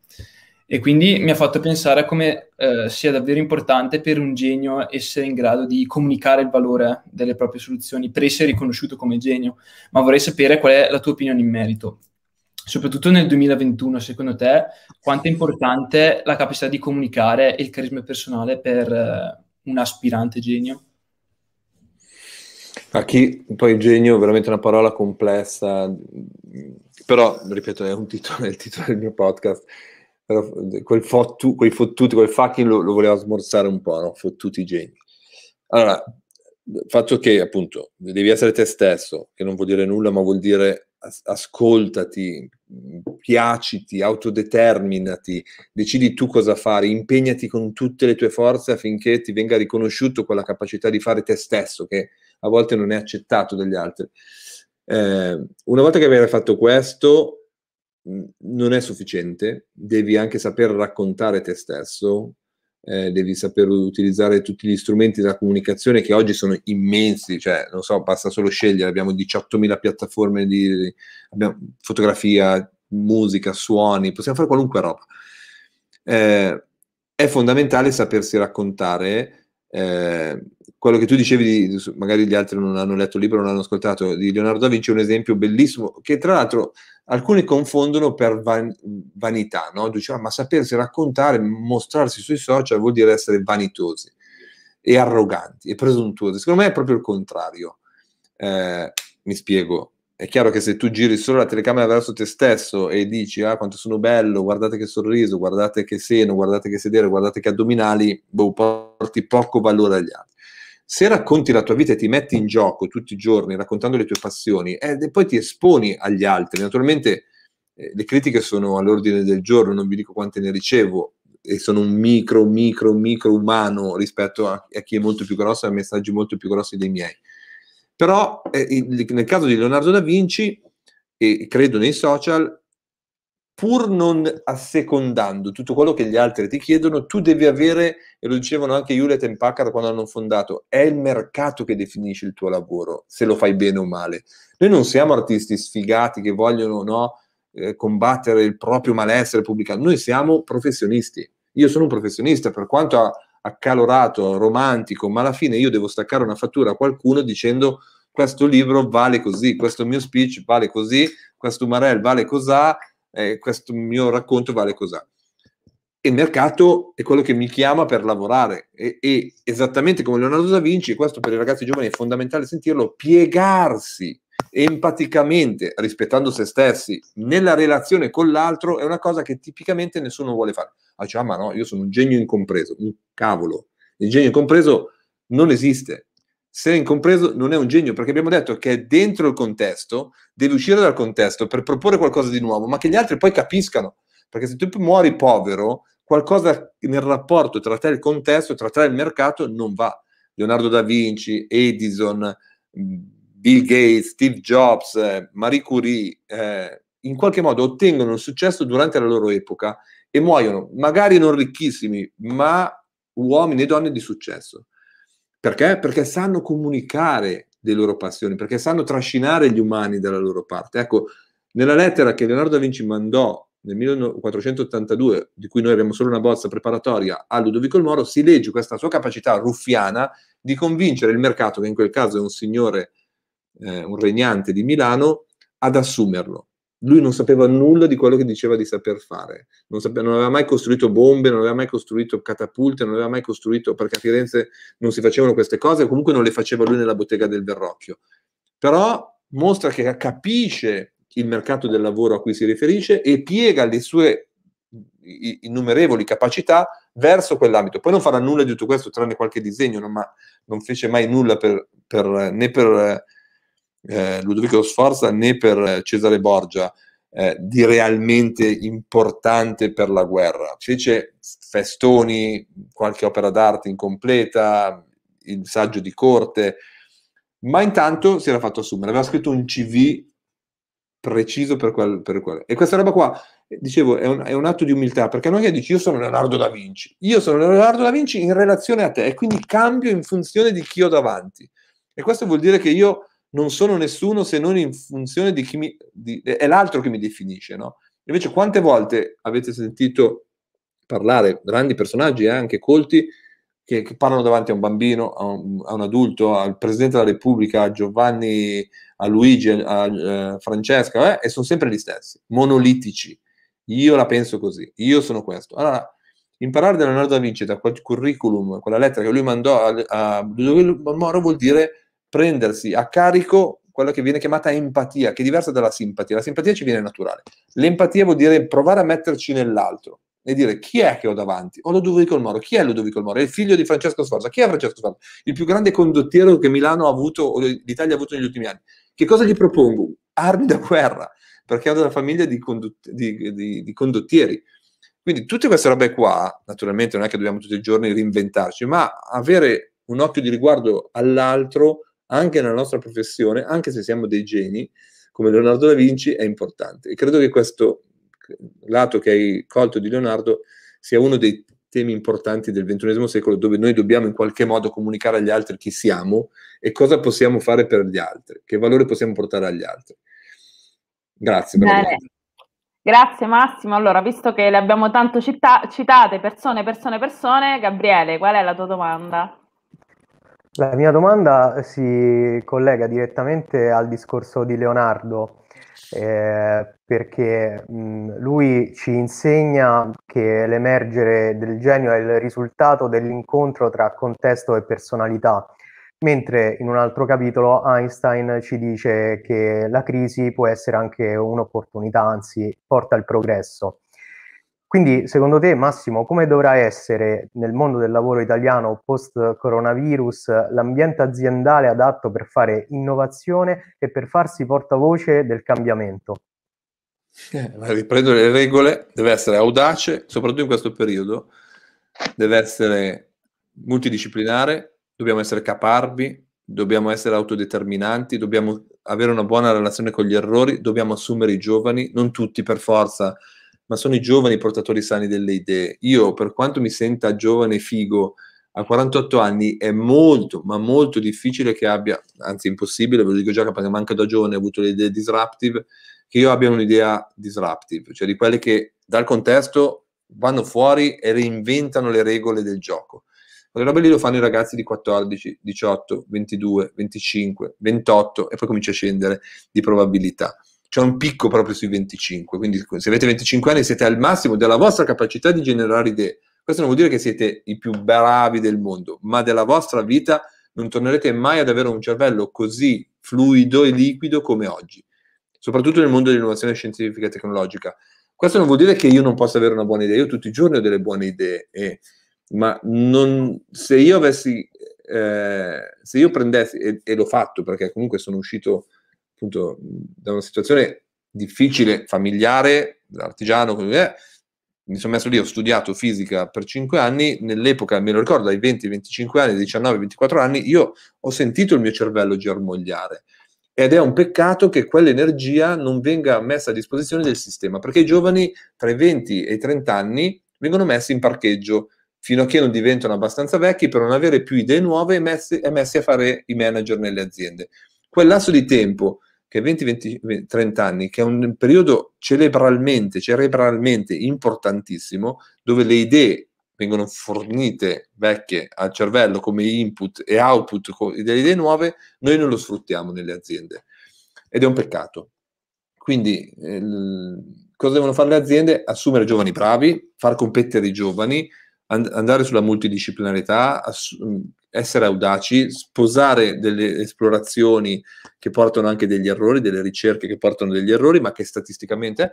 E quindi mi ha fatto pensare a come eh, sia davvero importante per un genio essere in grado di comunicare il valore delle proprie soluzioni per essere riconosciuto come genio, ma vorrei sapere qual è la tua opinione in merito soprattutto nel 2021, secondo te, quanto è importante la capacità di comunicare e il carisma personale per uh, un aspirante genio? A chi poi genio è veramente una parola complessa, però ripeto, è un titolo, è il titolo del mio podcast. Eh, quel fottu, quei fottuti, quel fucking lo, lo volevo smorzare un po', no? Fottuti geni. Allora, fatto che appunto devi essere te stesso, che non vuol dire nulla, ma vuol dire ascoltati, piaciti, autodeterminati, decidi tu cosa fare, impegnati con tutte le tue forze affinché ti venga riconosciuto quella capacità di fare te stesso che a volte non è accettato dagli altri. Eh, una volta che avrai fatto questo, mm, non è sufficiente, devi anche saper raccontare te stesso eh, devi saper utilizzare tutti gli strumenti della comunicazione che oggi sono immensi, cioè non so, basta solo scegliere, abbiamo 18.000 piattaforme di abbiamo fotografia, musica, suoni, possiamo fare qualunque roba. Eh, è fondamentale sapersi raccontare eh, quello che tu dicevi, di, magari gli altri non hanno letto il libro, non hanno ascoltato, di Leonardo da Vinci è un esempio bellissimo, che tra l'altro alcuni confondono per van- vanità, no? Diceva, ah, ma sapersi raccontare, mostrarsi sui social vuol dire essere vanitosi e arroganti e presuntuosi. Secondo me è proprio il contrario. Eh, mi spiego, è chiaro che se tu giri solo la telecamera verso te stesso e dici ah quanto sono bello, guardate che sorriso, guardate che seno, guardate che sedere, guardate che addominali, boh, porti poco valore agli altri. Se racconti la tua vita e ti metti in gioco tutti i giorni raccontando le tue passioni eh, e poi ti esponi agli altri, naturalmente eh, le critiche sono all'ordine del giorno, non vi dico quante ne ricevo e sono un micro, micro, micro umano rispetto a, a chi è molto più grosso e ha messaggi molto più grossi dei miei però eh, nel caso di Leonardo da Vinci, e credo nei social, pur non assecondando tutto quello che gli altri ti chiedono, tu devi avere, e lo dicevano anche Hewlett e Packard quando hanno fondato, è il mercato che definisce il tuo lavoro, se lo fai bene o male. Noi non siamo artisti sfigati che vogliono no, eh, combattere il proprio malessere pubblicato, noi siamo professionisti. Io sono un professionista, per quanto a, accalorato, romantico, ma alla fine io devo staccare una fattura a qualcuno dicendo questo libro vale così, questo mio speech vale così, questo Marel vale cos'ha, eh, questo mio racconto vale cos'ha. Il mercato è quello che mi chiama per lavorare e, e esattamente come Leonardo da Vinci, questo per i ragazzi giovani è fondamentale sentirlo, piegarsi empaticamente rispettando se stessi nella relazione con l'altro è una cosa che tipicamente nessuno vuole fare. Ah, cioè, ah, ma no, io sono un genio incompreso. Un cavolo. Il genio incompreso non esiste. Se è incompreso non è un genio, perché abbiamo detto che è dentro il contesto, deve uscire dal contesto per proporre qualcosa di nuovo, ma che gli altri poi capiscano. Perché se tu muori povero, qualcosa nel rapporto tra te e il contesto, tra te e il mercato, non va. Leonardo da Vinci, Edison, mm, Bill Gates, Steve Jobs, eh, Marie Curie, eh, in qualche modo ottengono il successo durante la loro epoca e muoiono, magari non ricchissimi, ma uomini e donne di successo. Perché? Perché sanno comunicare le loro passioni, perché sanno trascinare gli umani dalla loro parte. Ecco, nella lettera che Leonardo da Vinci mandò nel 1482, di cui noi abbiamo solo una bozza preparatoria, a Ludovico il Moro, si legge questa sua capacità ruffiana di convincere il mercato, che in quel caso è un signore, eh, un regnante di Milano, ad assumerlo lui non sapeva nulla di quello che diceva di saper fare, non, sapeva, non, aveva mai costruito bombe, non aveva mai costruito catapulte, non aveva mai costruito, perché a Firenze non si facevano queste cose, comunque non le faceva lui nella bottega del Verrocchio. Però mostra che capisce il mercato del lavoro a cui si riferisce e piega le sue innumerevoli capacità verso quell'ambito. Poi non farà nulla di tutto questo, tranne qualche disegno, non, ma non fece mai nulla per, per, né per eh, Ludovico Sforza né per Cesare Borgia eh, di realmente importante per la guerra. Fece festoni, qualche opera d'arte incompleta, il saggio di corte, ma intanto si era fatto assumere, aveva scritto un CV preciso per quel, per quel. E questa roba qua, dicevo, è un, è un, atto di umiltà, perché non è che dici io sono Leonardo da Vinci, io sono Leonardo da Vinci in relazione a te, e quindi cambio in funzione di chi ho davanti. E questo vuol dire che io non sono nessuno se non in funzione di chi mi... Di, è l'altro che mi definisce, no? Invece quante volte avete sentito parlare grandi personaggi, eh, anche colti, che, che, parlano davanti a un bambino, a un, a un, adulto, al Presidente della Repubblica, a Giovanni, a Luigi, a, a, a eh, Francesca, eh, e sono sempre gli stessi, monolitici. Io la penso così, io sono questo. Allora, imparare da Leonardo da Vinci, da quel curriculum, quella lettera che lui mandò a, a Ludovico Moro vuol dire prendersi a carico quella che viene chiamata empatia, che è diversa dalla simpatia. La simpatia ci viene naturale. L'empatia vuol dire provare a metterci nell'altro e dire chi è che ho davanti? Ho Ludovico Moro. Chi è Ludovico Moro? È il figlio di Francesco Sforza. Chi è Francesco Sforza? Il più grande condottiero che Milano ha avuto, o l'Italia ha avuto negli ultimi anni. Che cosa gli propongo? Armi da guerra, perché è una famiglia di, condott- di, di, di condottieri. Quindi tutte queste robe qua, naturalmente non è che dobbiamo tutti i giorni reinventarci, ma avere un occhio di riguardo all'altro anche nella nostra professione, anche se siamo dei geni, come Leonardo da Vinci, è importante. E credo che questo eh, lato che hai colto di Leonardo sia uno dei temi importanti del XXI secolo dove noi dobbiamo in qualche modo comunicare agli altri chi siamo e cosa possiamo fare per gli altri, che valore possiamo portare agli altri. Grazie. Grazie Massimo. Allora, visto che le abbiamo tanto cita- citate persone, persone, persone, Gabriele, qual è la tua domanda? La mia domanda si collega direttamente al discorso di Leonardo. Eh, perché mh, lui ci insegna che l'emergere del genio è il risultato dell'incontro tra contesto e personalità, mentre in un altro capitolo Einstein ci dice che la crisi può essere anche un'opportunità, anzi porta al progresso. Quindi, secondo te, Massimo, come dovrà essere nel mondo del lavoro italiano post coronavirus l'ambiente aziendale adatto per fare innovazione e per farsi portavoce del cambiamento? Eh, riprendere le regole deve essere audace, soprattutto in questo periodo, deve essere multidisciplinare, dobbiamo essere caparbi, dobbiamo essere autodeterminanti, dobbiamo avere una buona relazione con gli errori, dobbiamo assumere i giovani, non tutti per forza ma sono i giovani portatori sani delle idee. Io, per quanto mi senta giovane figo, a 48 anni è molto, ma molto difficile che abbia, anzi impossibile, ve lo dico già perché manca da giovane, ho avuto le idee disruptive, che io abbia un'idea disruptive, cioè di quelle che dal contesto vanno fuori e reinventano le regole del gioco. Le robe lì lo fanno i ragazzi di 14, 18, 22, 25, 28 e poi comincia a scendere di probabilità c'è un picco proprio sui 25, quindi se avete 25 anni siete al massimo della vostra capacità di generare idee. Questo non vuol dire che siete i più bravi del mondo, ma della vostra vita non tornerete mai ad avere un cervello così fluido e liquido come oggi, soprattutto nel mondo dell'innovazione scientifica e tecnologica. Questo non vuol dire che io non possa avere una buona idea, io tutti i giorni ho delle buone idee, eh, ma non, se io avessi, eh, se io prendessi, e, e l'ho fatto perché comunque sono uscito appunto da una situazione difficile, familiare, dall'artigiano, eh, mi sono messo lì, ho studiato fisica per 5 anni, nell'epoca, me lo ricordo, dai 20-25 anni, 19-24 anni, io ho sentito il mio cervello germogliare ed è un peccato che quell'energia non venga messa a disposizione del sistema, perché i giovani tra i 20 e i 30 anni vengono messi in parcheggio fino a che non diventano abbastanza vecchi per non avere più idee nuove e messi, messi a fare i manager nelle aziende. Quel lasso di tempo che 20-30 anni, che è un periodo cerebralmente, cerebralmente importantissimo, dove le idee vengono fornite vecchie al cervello come input e output delle idee nuove, noi non lo sfruttiamo nelle aziende. Ed è un peccato. Quindi eh, cosa devono fare le aziende? Assumere giovani bravi, far competere i giovani, and- andare sulla multidisciplinarità, ass- essere audaci, sposare delle esplorazioni che portano anche degli errori, delle ricerche che portano degli errori, ma che statisticamente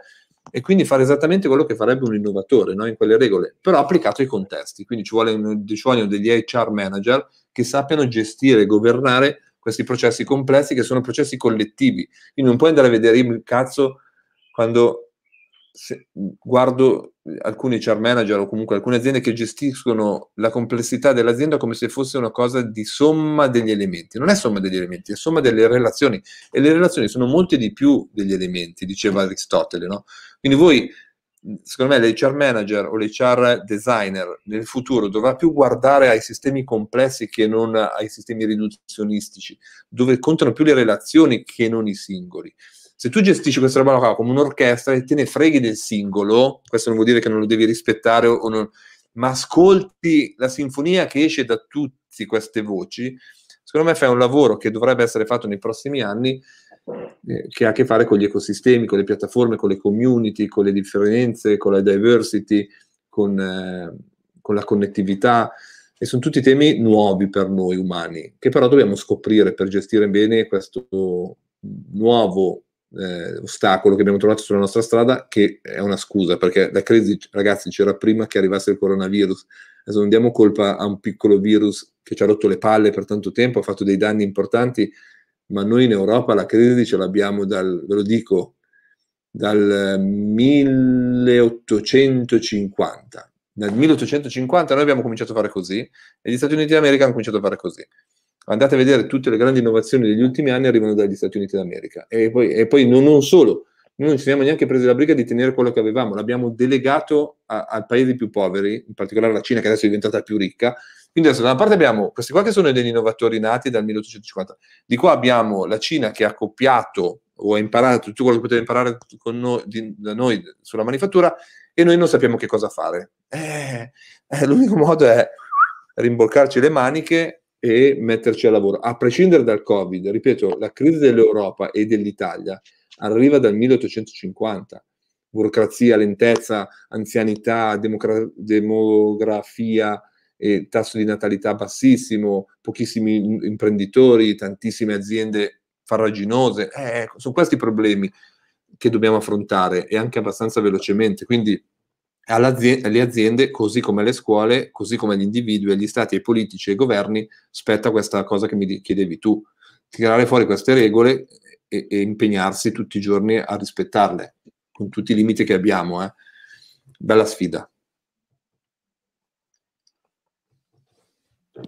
e quindi fare esattamente quello che farebbe un innovatore no? in quelle regole, però applicato ai contesti. Quindi ci, un, ci degli HR manager che sappiano gestire e governare questi processi complessi che sono processi collettivi. Quindi non puoi andare a vedere il cazzo quando se, guardo alcuni char manager o comunque alcune aziende che gestiscono la complessità dell'azienda come se fosse una cosa di somma degli elementi. Non è somma degli elementi, è somma delle relazioni. E le relazioni sono molte di più degli elementi, diceva Aristotele. No? Quindi voi, secondo me, le char manager o le char designer nel futuro dovrà più guardare ai sistemi complessi che non ai sistemi riduzionistici, dove contano più le relazioni che non i singoli. Se tu gestisci questa roba qua come un'orchestra e te ne freghi del singolo, questo non vuol dire che non lo devi rispettare o, non, ma ascolti la sinfonia che esce da tutte queste voci, secondo me fai un lavoro che dovrebbe essere fatto nei prossimi anni eh, che ha a che fare con gli ecosistemi, con le piattaforme, con le community, con le differenze, con la diversity, con, eh, con la connettività e sono tutti temi nuovi per noi umani, che però dobbiamo scoprire per gestire bene questo nuovo eh, ostacolo che abbiamo trovato sulla nostra strada, che è una scusa, perché la crisi, ragazzi, c'era prima che arrivasse il coronavirus. Adesso non diamo colpa a un piccolo virus che ci ha rotto le palle per tanto tempo, ha fatto dei danni importanti, ma noi in Europa la crisi ce l'abbiamo dal, ve lo dico, dal 1850. Eh, Nel 1850 noi abbiamo cominciato a fare così e gli Stati Uniti d'America hanno cominciato a fare così andate a vedere tutte le grandi innovazioni degli ultimi anni arrivano dagli Stati Uniti d'America. E poi, e poi non, non, solo, noi non ci siamo neanche presi la briga di tenere quello che avevamo, l'abbiamo delegato ai paesi più poveri, in particolare la Cina che adesso è diventata più ricca. Quindi adesso da una parte abbiamo questi qua che sono degli innovatori nati dal 1850, di qua abbiamo la Cina che ha copiato o ha imparato tutto quello che poteva imparare noi, di, da noi sulla manifattura e noi non sappiamo che cosa fare. Eh, eh, l'unico modo è rimboccarci le maniche e metterci al lavoro. A prescindere dal Covid, ripeto, la crisi dell'Europa e dell'Italia arriva dal 1850. Burocrazia, lentezza, anzianità, demogra- demografia, e tasso di natalità bassissimo, pochissimi imprenditori, tantissime aziende farraginose. Eh, ecco, sono questi i problemi che dobbiamo affrontare e anche abbastanza velocemente. Quindi alle aziende, così come alle scuole, così come agli individui, agli stati, ai politici e ai governi, spetta questa cosa che mi chiedevi tu, tirare fuori queste regole e, e impegnarsi tutti i giorni a rispettarle, con tutti i limiti che abbiamo. Eh. Bella sfida.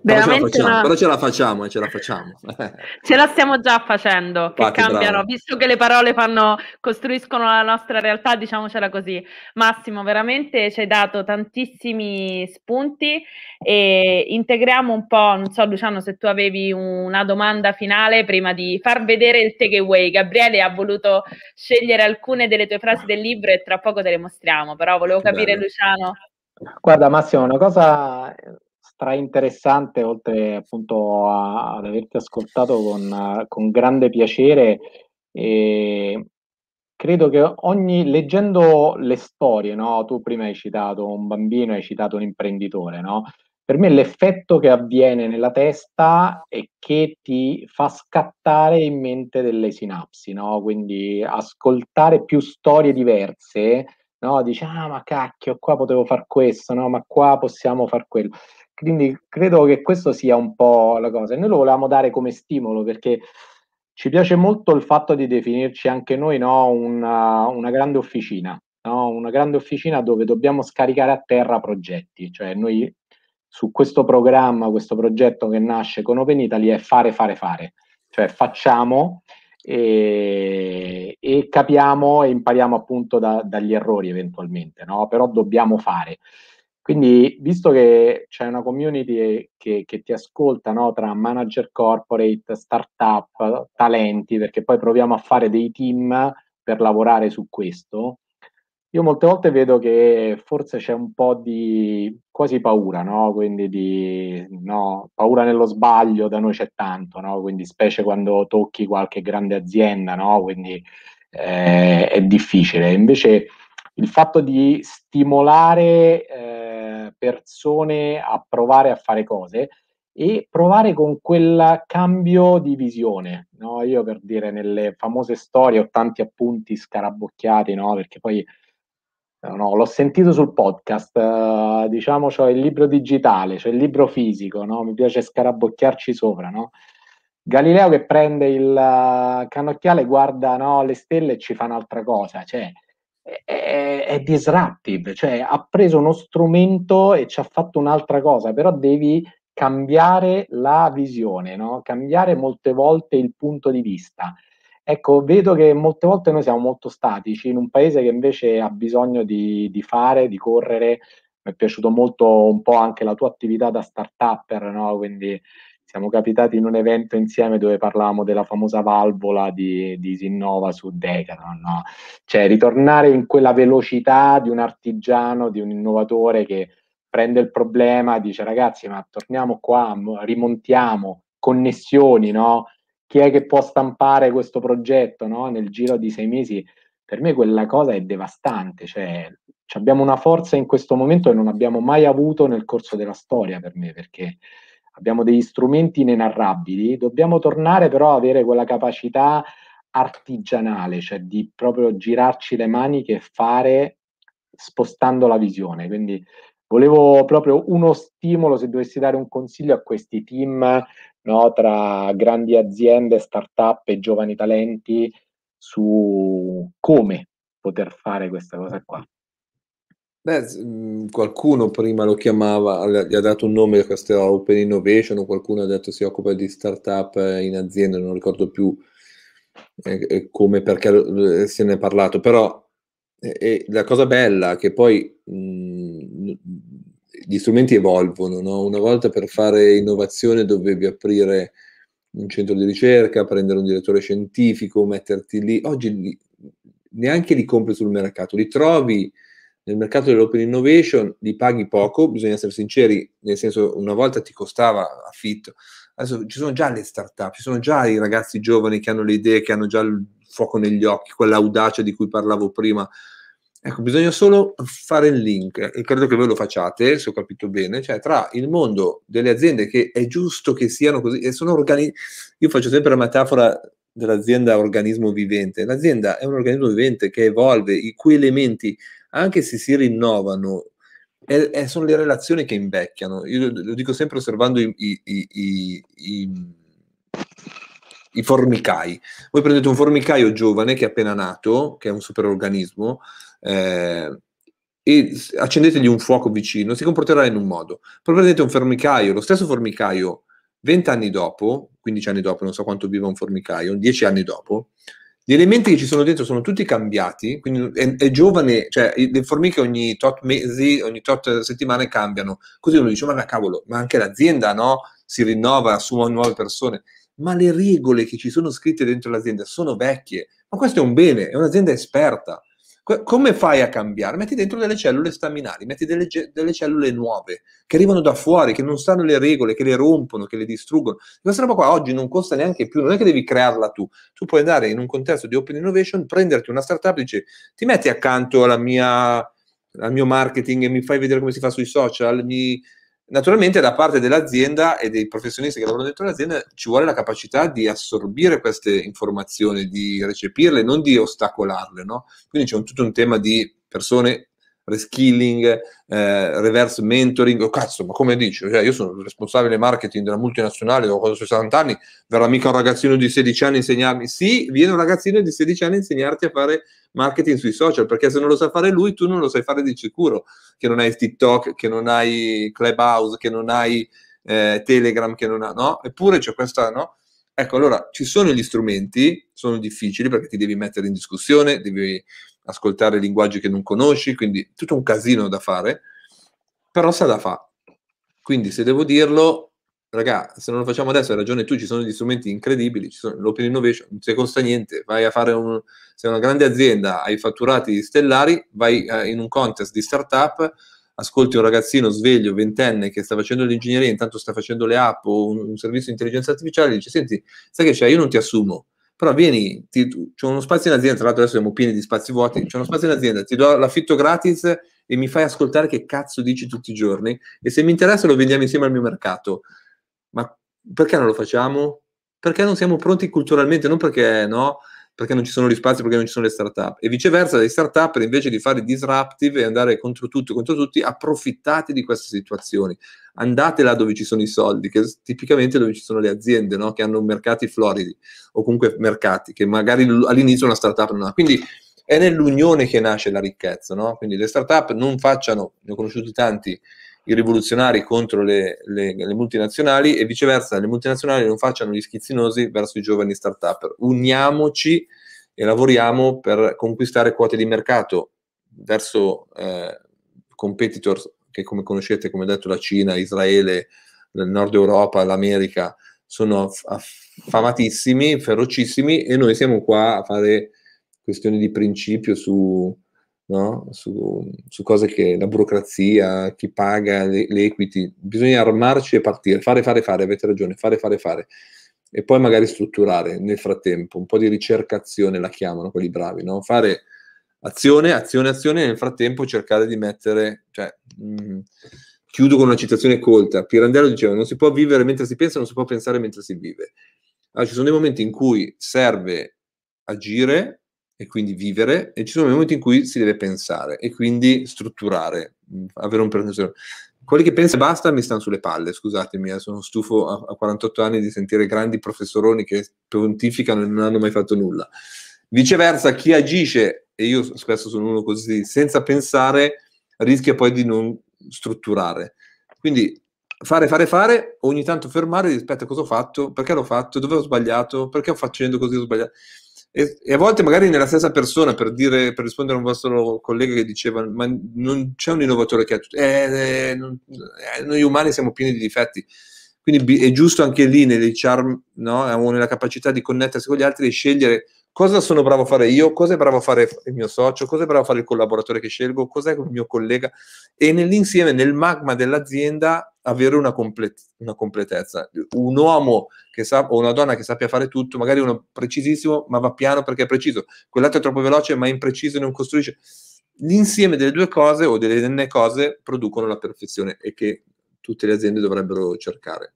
Veramente però ce, una... però ce la facciamo, ce la facciamo. ce la stiamo già facendo, che cambiano, bravo. visto che le parole fanno, costruiscono la nostra realtà, diciamocela così. Massimo, veramente ci hai dato tantissimi spunti e integriamo un po', non so Luciano se tu avevi una domanda finale prima di far vedere il takeaway. Gabriele ha voluto scegliere alcune delle tue frasi del libro e tra poco te le mostriamo, però volevo capire Bene. Luciano. Guarda Massimo, una cosa stra interessante, oltre appunto a, ad averti ascoltato con, con grande piacere. E credo che ogni leggendo le storie, no? tu prima hai citato un bambino, hai citato un imprenditore, no? per me l'effetto che avviene nella testa è che ti fa scattare in mente delle sinapsi, no? quindi ascoltare più storie diverse, no? dici ah ma cacchio, qua potevo far questo, no? ma qua possiamo far quello. Quindi credo che questo sia un po' la cosa. E noi lo volevamo dare come stimolo perché ci piace molto il fatto di definirci anche noi no, una, una, grande officina, no? una grande officina dove dobbiamo scaricare a terra progetti, cioè noi su questo programma, questo progetto che nasce con Open Italy è fare, fare, fare, cioè facciamo e, e capiamo e impariamo appunto da, dagli errori eventualmente, no? però dobbiamo fare. Quindi, visto che c'è una community che, che ti ascolta no, tra manager corporate, startup, talenti, perché poi proviamo a fare dei team per lavorare su questo, io molte volte vedo che forse c'è un po' di quasi paura, no? Quindi di no, paura nello sbaglio, da noi c'è tanto, no? Quindi specie quando tocchi qualche grande azienda, no? Quindi eh, è difficile. Invece il fatto di stimolare eh, persone a provare a fare cose e provare con quel cambio di visione. No? Io per dire, nelle famose storie ho tanti appunti scarabocchiati, no? perché poi eh, no, l'ho sentito sul podcast, eh, diciamo, c'ho il libro digitale, c'è il libro fisico, no? mi piace scarabocchiarci sopra. No? Galileo che prende il uh, cannocchiale, guarda no, le stelle e ci fa un'altra cosa. Cioè, è, è disruptive, cioè ha preso uno strumento e ci ha fatto un'altra cosa, però devi cambiare la visione, no? cambiare molte volte il punto di vista. Ecco, vedo che molte volte noi siamo molto statici in un paese che invece ha bisogno di, di fare, di correre. Mi è piaciuto molto un po' anche la tua attività da start-upper, no? quindi siamo capitati in un evento insieme dove parlavamo della famosa valvola di, di Sinnova su Decathlon, no? cioè ritornare in quella velocità di un artigiano, di un innovatore che prende il problema e dice ragazzi ma torniamo qua, rimontiamo, connessioni, no? chi è che può stampare questo progetto no? nel giro di sei mesi? Per me quella cosa è devastante, cioè abbiamo una forza in questo momento che non abbiamo mai avuto nel corso della storia per me, perché abbiamo degli strumenti inenarrabili, dobbiamo tornare però a avere quella capacità artigianale, cioè di proprio girarci le maniche e fare spostando la visione. Quindi volevo proprio uno stimolo, se dovessi dare un consiglio a questi team no, tra grandi aziende, start-up e giovani talenti su come poter fare questa cosa qua. Beh, mhmm, qualcuno prima lo chiamava, gli ha dato un nome a questa Open Innovation, o qualcuno ha detto si occupa di startup eh, in azienda, non ricordo più eh, come perché se ne è parlato, però eh, la cosa bella è che poi mh, mhmm, gli strumenti evolvono, no? una volta per fare innovazione dovevi aprire un centro di ricerca, prendere un direttore scientifico, metterti lì, oggi li, neanche li compri sul mercato, li trovi nel mercato dell'open innovation li paghi poco, bisogna essere sinceri, nel senso una volta ti costava affitto, adesso ci sono già le start-up, ci sono già i ragazzi giovani che hanno le idee, che hanno già il fuoco negli occhi, quell'audacia di cui parlavo prima. Ecco, bisogna solo fare il link, e credo che voi lo facciate, se ho capito bene, cioè tra il mondo delle aziende che è giusto che siano così, e sono organi- io faccio sempre la metafora dell'azienda organismo vivente, l'azienda è un organismo vivente che evolve, i cui elementi anche se si rinnovano, è, è, sono le relazioni che invecchiano. Io lo dico sempre osservando i, i, i, i formicai. Voi prendete un formicaio giovane che è appena nato, che è un superorganismo, eh, e accendetegli un fuoco vicino, si comporterà in un modo. Poi prendete un formicaio, lo stesso formicaio, 20 anni dopo, 15 anni dopo, non so quanto viva un formicaio, 10 anni dopo, gli elementi che ci sono dentro sono tutti cambiati, quindi è, è giovane, cioè le formiche ogni tot mesi, ogni tot settimane cambiano. Così uno dice, ma cavolo, ma anche l'azienda no? si rinnova, assume nuove persone. Ma le regole che ci sono scritte dentro l'azienda sono vecchie. Ma questo è un bene, è un'azienda esperta come fai a cambiare? Metti dentro delle cellule staminali, metti delle, delle, cellule nuove che arrivano da fuori, che non sanno le regole, che le rompono, che le distruggono. Questa roba qua oggi non costa neanche più, non è che devi crearla tu. Tu puoi andare in un contesto di open innovation, prenderti una startup e dici ti metti accanto alla mia, al mio marketing e mi fai vedere come si fa sui social, mi, Naturalmente da parte dell'azienda e dei professionisti che lavorano dentro l'azienda ci vuole la capacità di assorbire queste informazioni, di recepirle, non di ostacolarle. No? Quindi c'è un, tutto un tema di persone reskilling, eh, reverse mentoring, oh, cazzo, ma come dici? Cioè, io sono il responsabile marketing della multinazionale, ho 60 anni, verrà mica un ragazzino di 16 anni a insegnarmi? Sì, viene un ragazzino di 16 anni a insegnarti a fare marketing sui social, perché se non lo sa fare lui, tu non lo sai fare di sicuro, che non hai TikTok, che non hai Clubhouse, che non hai eh, Telegram, che non ha, no? Eppure c'è questa, no? Ecco, allora ci sono gli strumenti, sono difficili perché ti devi mettere in discussione, devi ascoltare linguaggi che non conosci, quindi tutto un casino da fare, però sa da fa. Quindi se devo dirlo, raga, se non lo facciamo adesso hai ragione tu, ci sono gli strumenti incredibili, ci sono l'open innovation, non ti costa niente, vai a fare un, sei una grande azienda, hai fatturati stellari, vai eh, in un contest di startup, ascolti un ragazzino sveglio, ventenne, che sta facendo l'ingegneria, intanto sta facendo le app o un, un servizio di intelligenza artificiale, e dice, senti, sai che c'è, io non ti assumo, però vieni, ti, c'è uno spazio in azienda, tra l'altro adesso siamo pieni di spazi vuoti, c'è uno spazio in azienda, ti do l'affitto gratis e mi fai ascoltare che cazzo dici tutti i giorni e se mi interessa lo vendiamo insieme al mio mercato. Ma perché non lo facciamo? Perché non siamo pronti culturalmente, non perché no, perché non ci sono gli spazi, perché non ci sono le start-up. E viceversa, le start-up invece di fare disruptive e andare contro tutto, contro tutti, approfittate di queste situazioni. Andate là dove ci sono i soldi, che tipicamente dove ci sono le aziende, no? che hanno mercati floridi, o comunque mercati che magari all'inizio una start-up non ha. Quindi è nell'unione che nasce la ricchezza, no? Quindi le start-up non facciano, ne ho conosciuti tanti, i rivoluzionari contro le, le, le, multinazionali e viceversa le multinazionali non facciano gli schizzinosi verso i giovani start-up. Uniamoci e lavoriamo per conquistare quote di mercato verso eh, competitor che come conoscete, come ho detto, la Cina, Israele, il Nord Europa, l'America, sono affamatissimi, ferocissimi e noi siamo qua a fare questioni di principio su, no? su, su, cose che la burocrazia, chi paga, le, le equity, bisogna armarci e partire, fare, fare, fare, avete ragione, fare, fare, fare. E poi magari strutturare nel frattempo, un po' di ricercazione la chiamano quelli bravi, no? Fare azione, azione, azione, e nel frattempo cercare di mettere, cioè, mh, mm, chiudo con una citazione colta, Pirandello diceva non si può vivere mentre si pensa, non si può pensare mentre si vive. Allora, ah, ci sono dei momenti in cui serve agire e quindi vivere, e ci sono momenti in cui si deve pensare e quindi strutturare, avere un percorso. Quelli che pensano e basta mi stanno sulle palle, scusatemi, eh, sono stufo a, a 48 anni di sentire grandi professoroni che pontificano e non hanno mai fatto nulla. Viceversa, chi agisce, e io spesso sono uno così, senza pensare, rischia poi di non strutturare. Quindi fare, fare, fare, ogni tanto fermare rispetto a cosa ho fatto, perché l'ho fatto, dove ho sbagliato, perché ho facendo così ho sbagliato. E, a volte magari nella stessa persona, per, dire, per, rispondere a un vostro collega che diceva, ma non c'è un innovatore che ha tutto, eh, eh, eh, noi umani siamo pieni di difetti. Quindi è giusto anche lì, nelle charm, no? nella capacità di connettersi con gli altri e scegliere cosa sono bravo a fare io, cosa è bravo a fare il mio socio, cosa è bravo a fare il collaboratore che scelgo, cos'è il mio collega e nell'insieme, nel magma dell'azienda avere una, comple- una completezza. Un uomo sa- o una donna che sappia fare tutto, magari uno precisissimo ma va piano perché è preciso, quell'altro è troppo veloce ma è impreciso e non costruisce. L'insieme delle due cose o delle n cose producono la perfezione e che tutte le aziende dovrebbero cercare.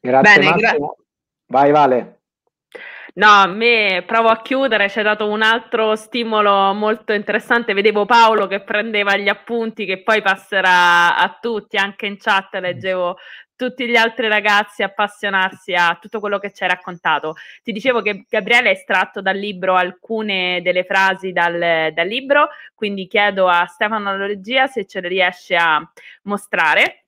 Grazie Bene, gra- Vai Vale. No, a me provo a chiudere, ci hai dato un altro stimolo molto interessante. Vedevo Paolo che prendeva gli appunti che poi passerà a tutti, anche in chat leggevo tutti gli altri ragazzi appassionarsi a tutto quello che ci hai raccontato. Ti dicevo che Gabriele ha estratto dal libro alcune delle frasi dal, dal libro, quindi chiedo a Stefano alla se ce le riesce a mostrare.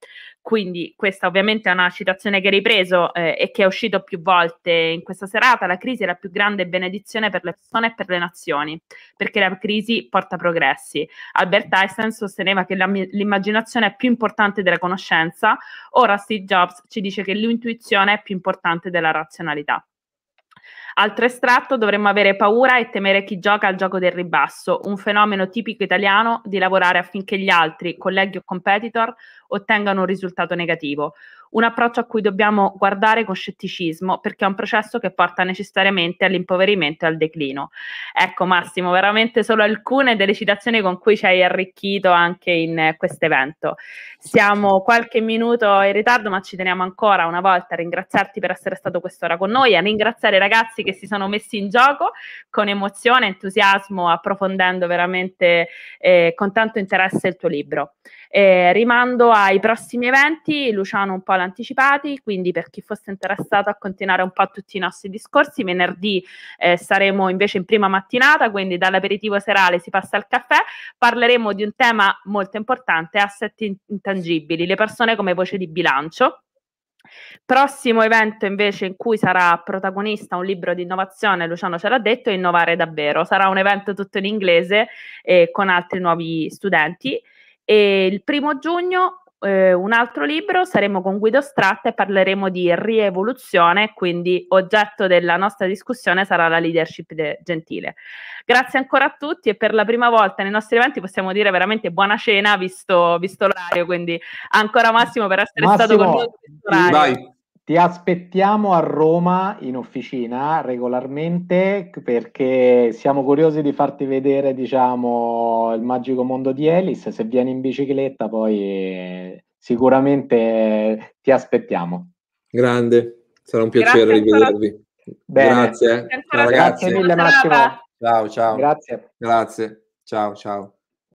Quindi questa ovviamente è una citazione che hai ripreso eh, e che è uscito più volte in questa serata. La crisi è la più grande benedizione per le persone e per le nazioni, perché la crisi porta progressi. Albert Einstein sosteneva che la, l'immaginazione è più importante della conoscenza, ora Steve Jobs ci dice che l'intuizione è più importante della razionalità. Altro estratto, dovremmo avere paura e temere chi gioca al gioco del ribasso, un fenomeno tipico italiano di lavorare affinché gli altri, colleghi o competitor, ottengano un risultato negativo un approccio a cui dobbiamo guardare con scetticismo perché è un processo che porta necessariamente all'impoverimento e al declino. Ecco Massimo, veramente solo alcune delle citazioni con cui ci hai arricchito anche in questo evento. Siamo qualche minuto in ritardo ma ci teniamo ancora una volta a ringraziarti per essere stato quest'ora con noi, a ringraziare i ragazzi che si sono messi in gioco con emozione, entusiasmo, approfondendo veramente eh, con tanto interesse il tuo libro. Eh, rimando ai prossimi eventi, Luciano un po' l'ha anticipati, quindi per chi fosse interessato a continuare un po' tutti i nostri discorsi, venerdì eh, saremo invece in prima mattinata, quindi dall'aperitivo serale si passa al caffè, parleremo di un tema molto importante, asset intangibili, le persone come voce di bilancio. Prossimo evento invece in cui sarà protagonista un libro di innovazione, Luciano ce l'ha detto, Innovare davvero. Sarà un evento tutto in inglese eh, con altri nuovi studenti. E il primo giugno eh, un altro libro, saremo con Guido Stratta e parleremo di rievoluzione, quindi oggetto della nostra discussione sarà la leadership de- gentile. Grazie ancora a tutti e per la prima volta nei nostri eventi possiamo dire veramente buona cena visto, visto l'orario, quindi ancora Massimo per essere Massimo, stato con noi. Vai. Ti aspettiamo a Roma in officina regolarmente perché siamo curiosi di farti vedere, diciamo, il magico mondo di Elis. Se vieni in bicicletta poi sicuramente ti aspettiamo. Grande, sarà un piacere Grazie rivedervi. Bene. Grazie. Eh. Ciao, ragazzi. Grazie mille Massimo. Ciao, ciao. Grazie. Grazie. Ciao, ciao.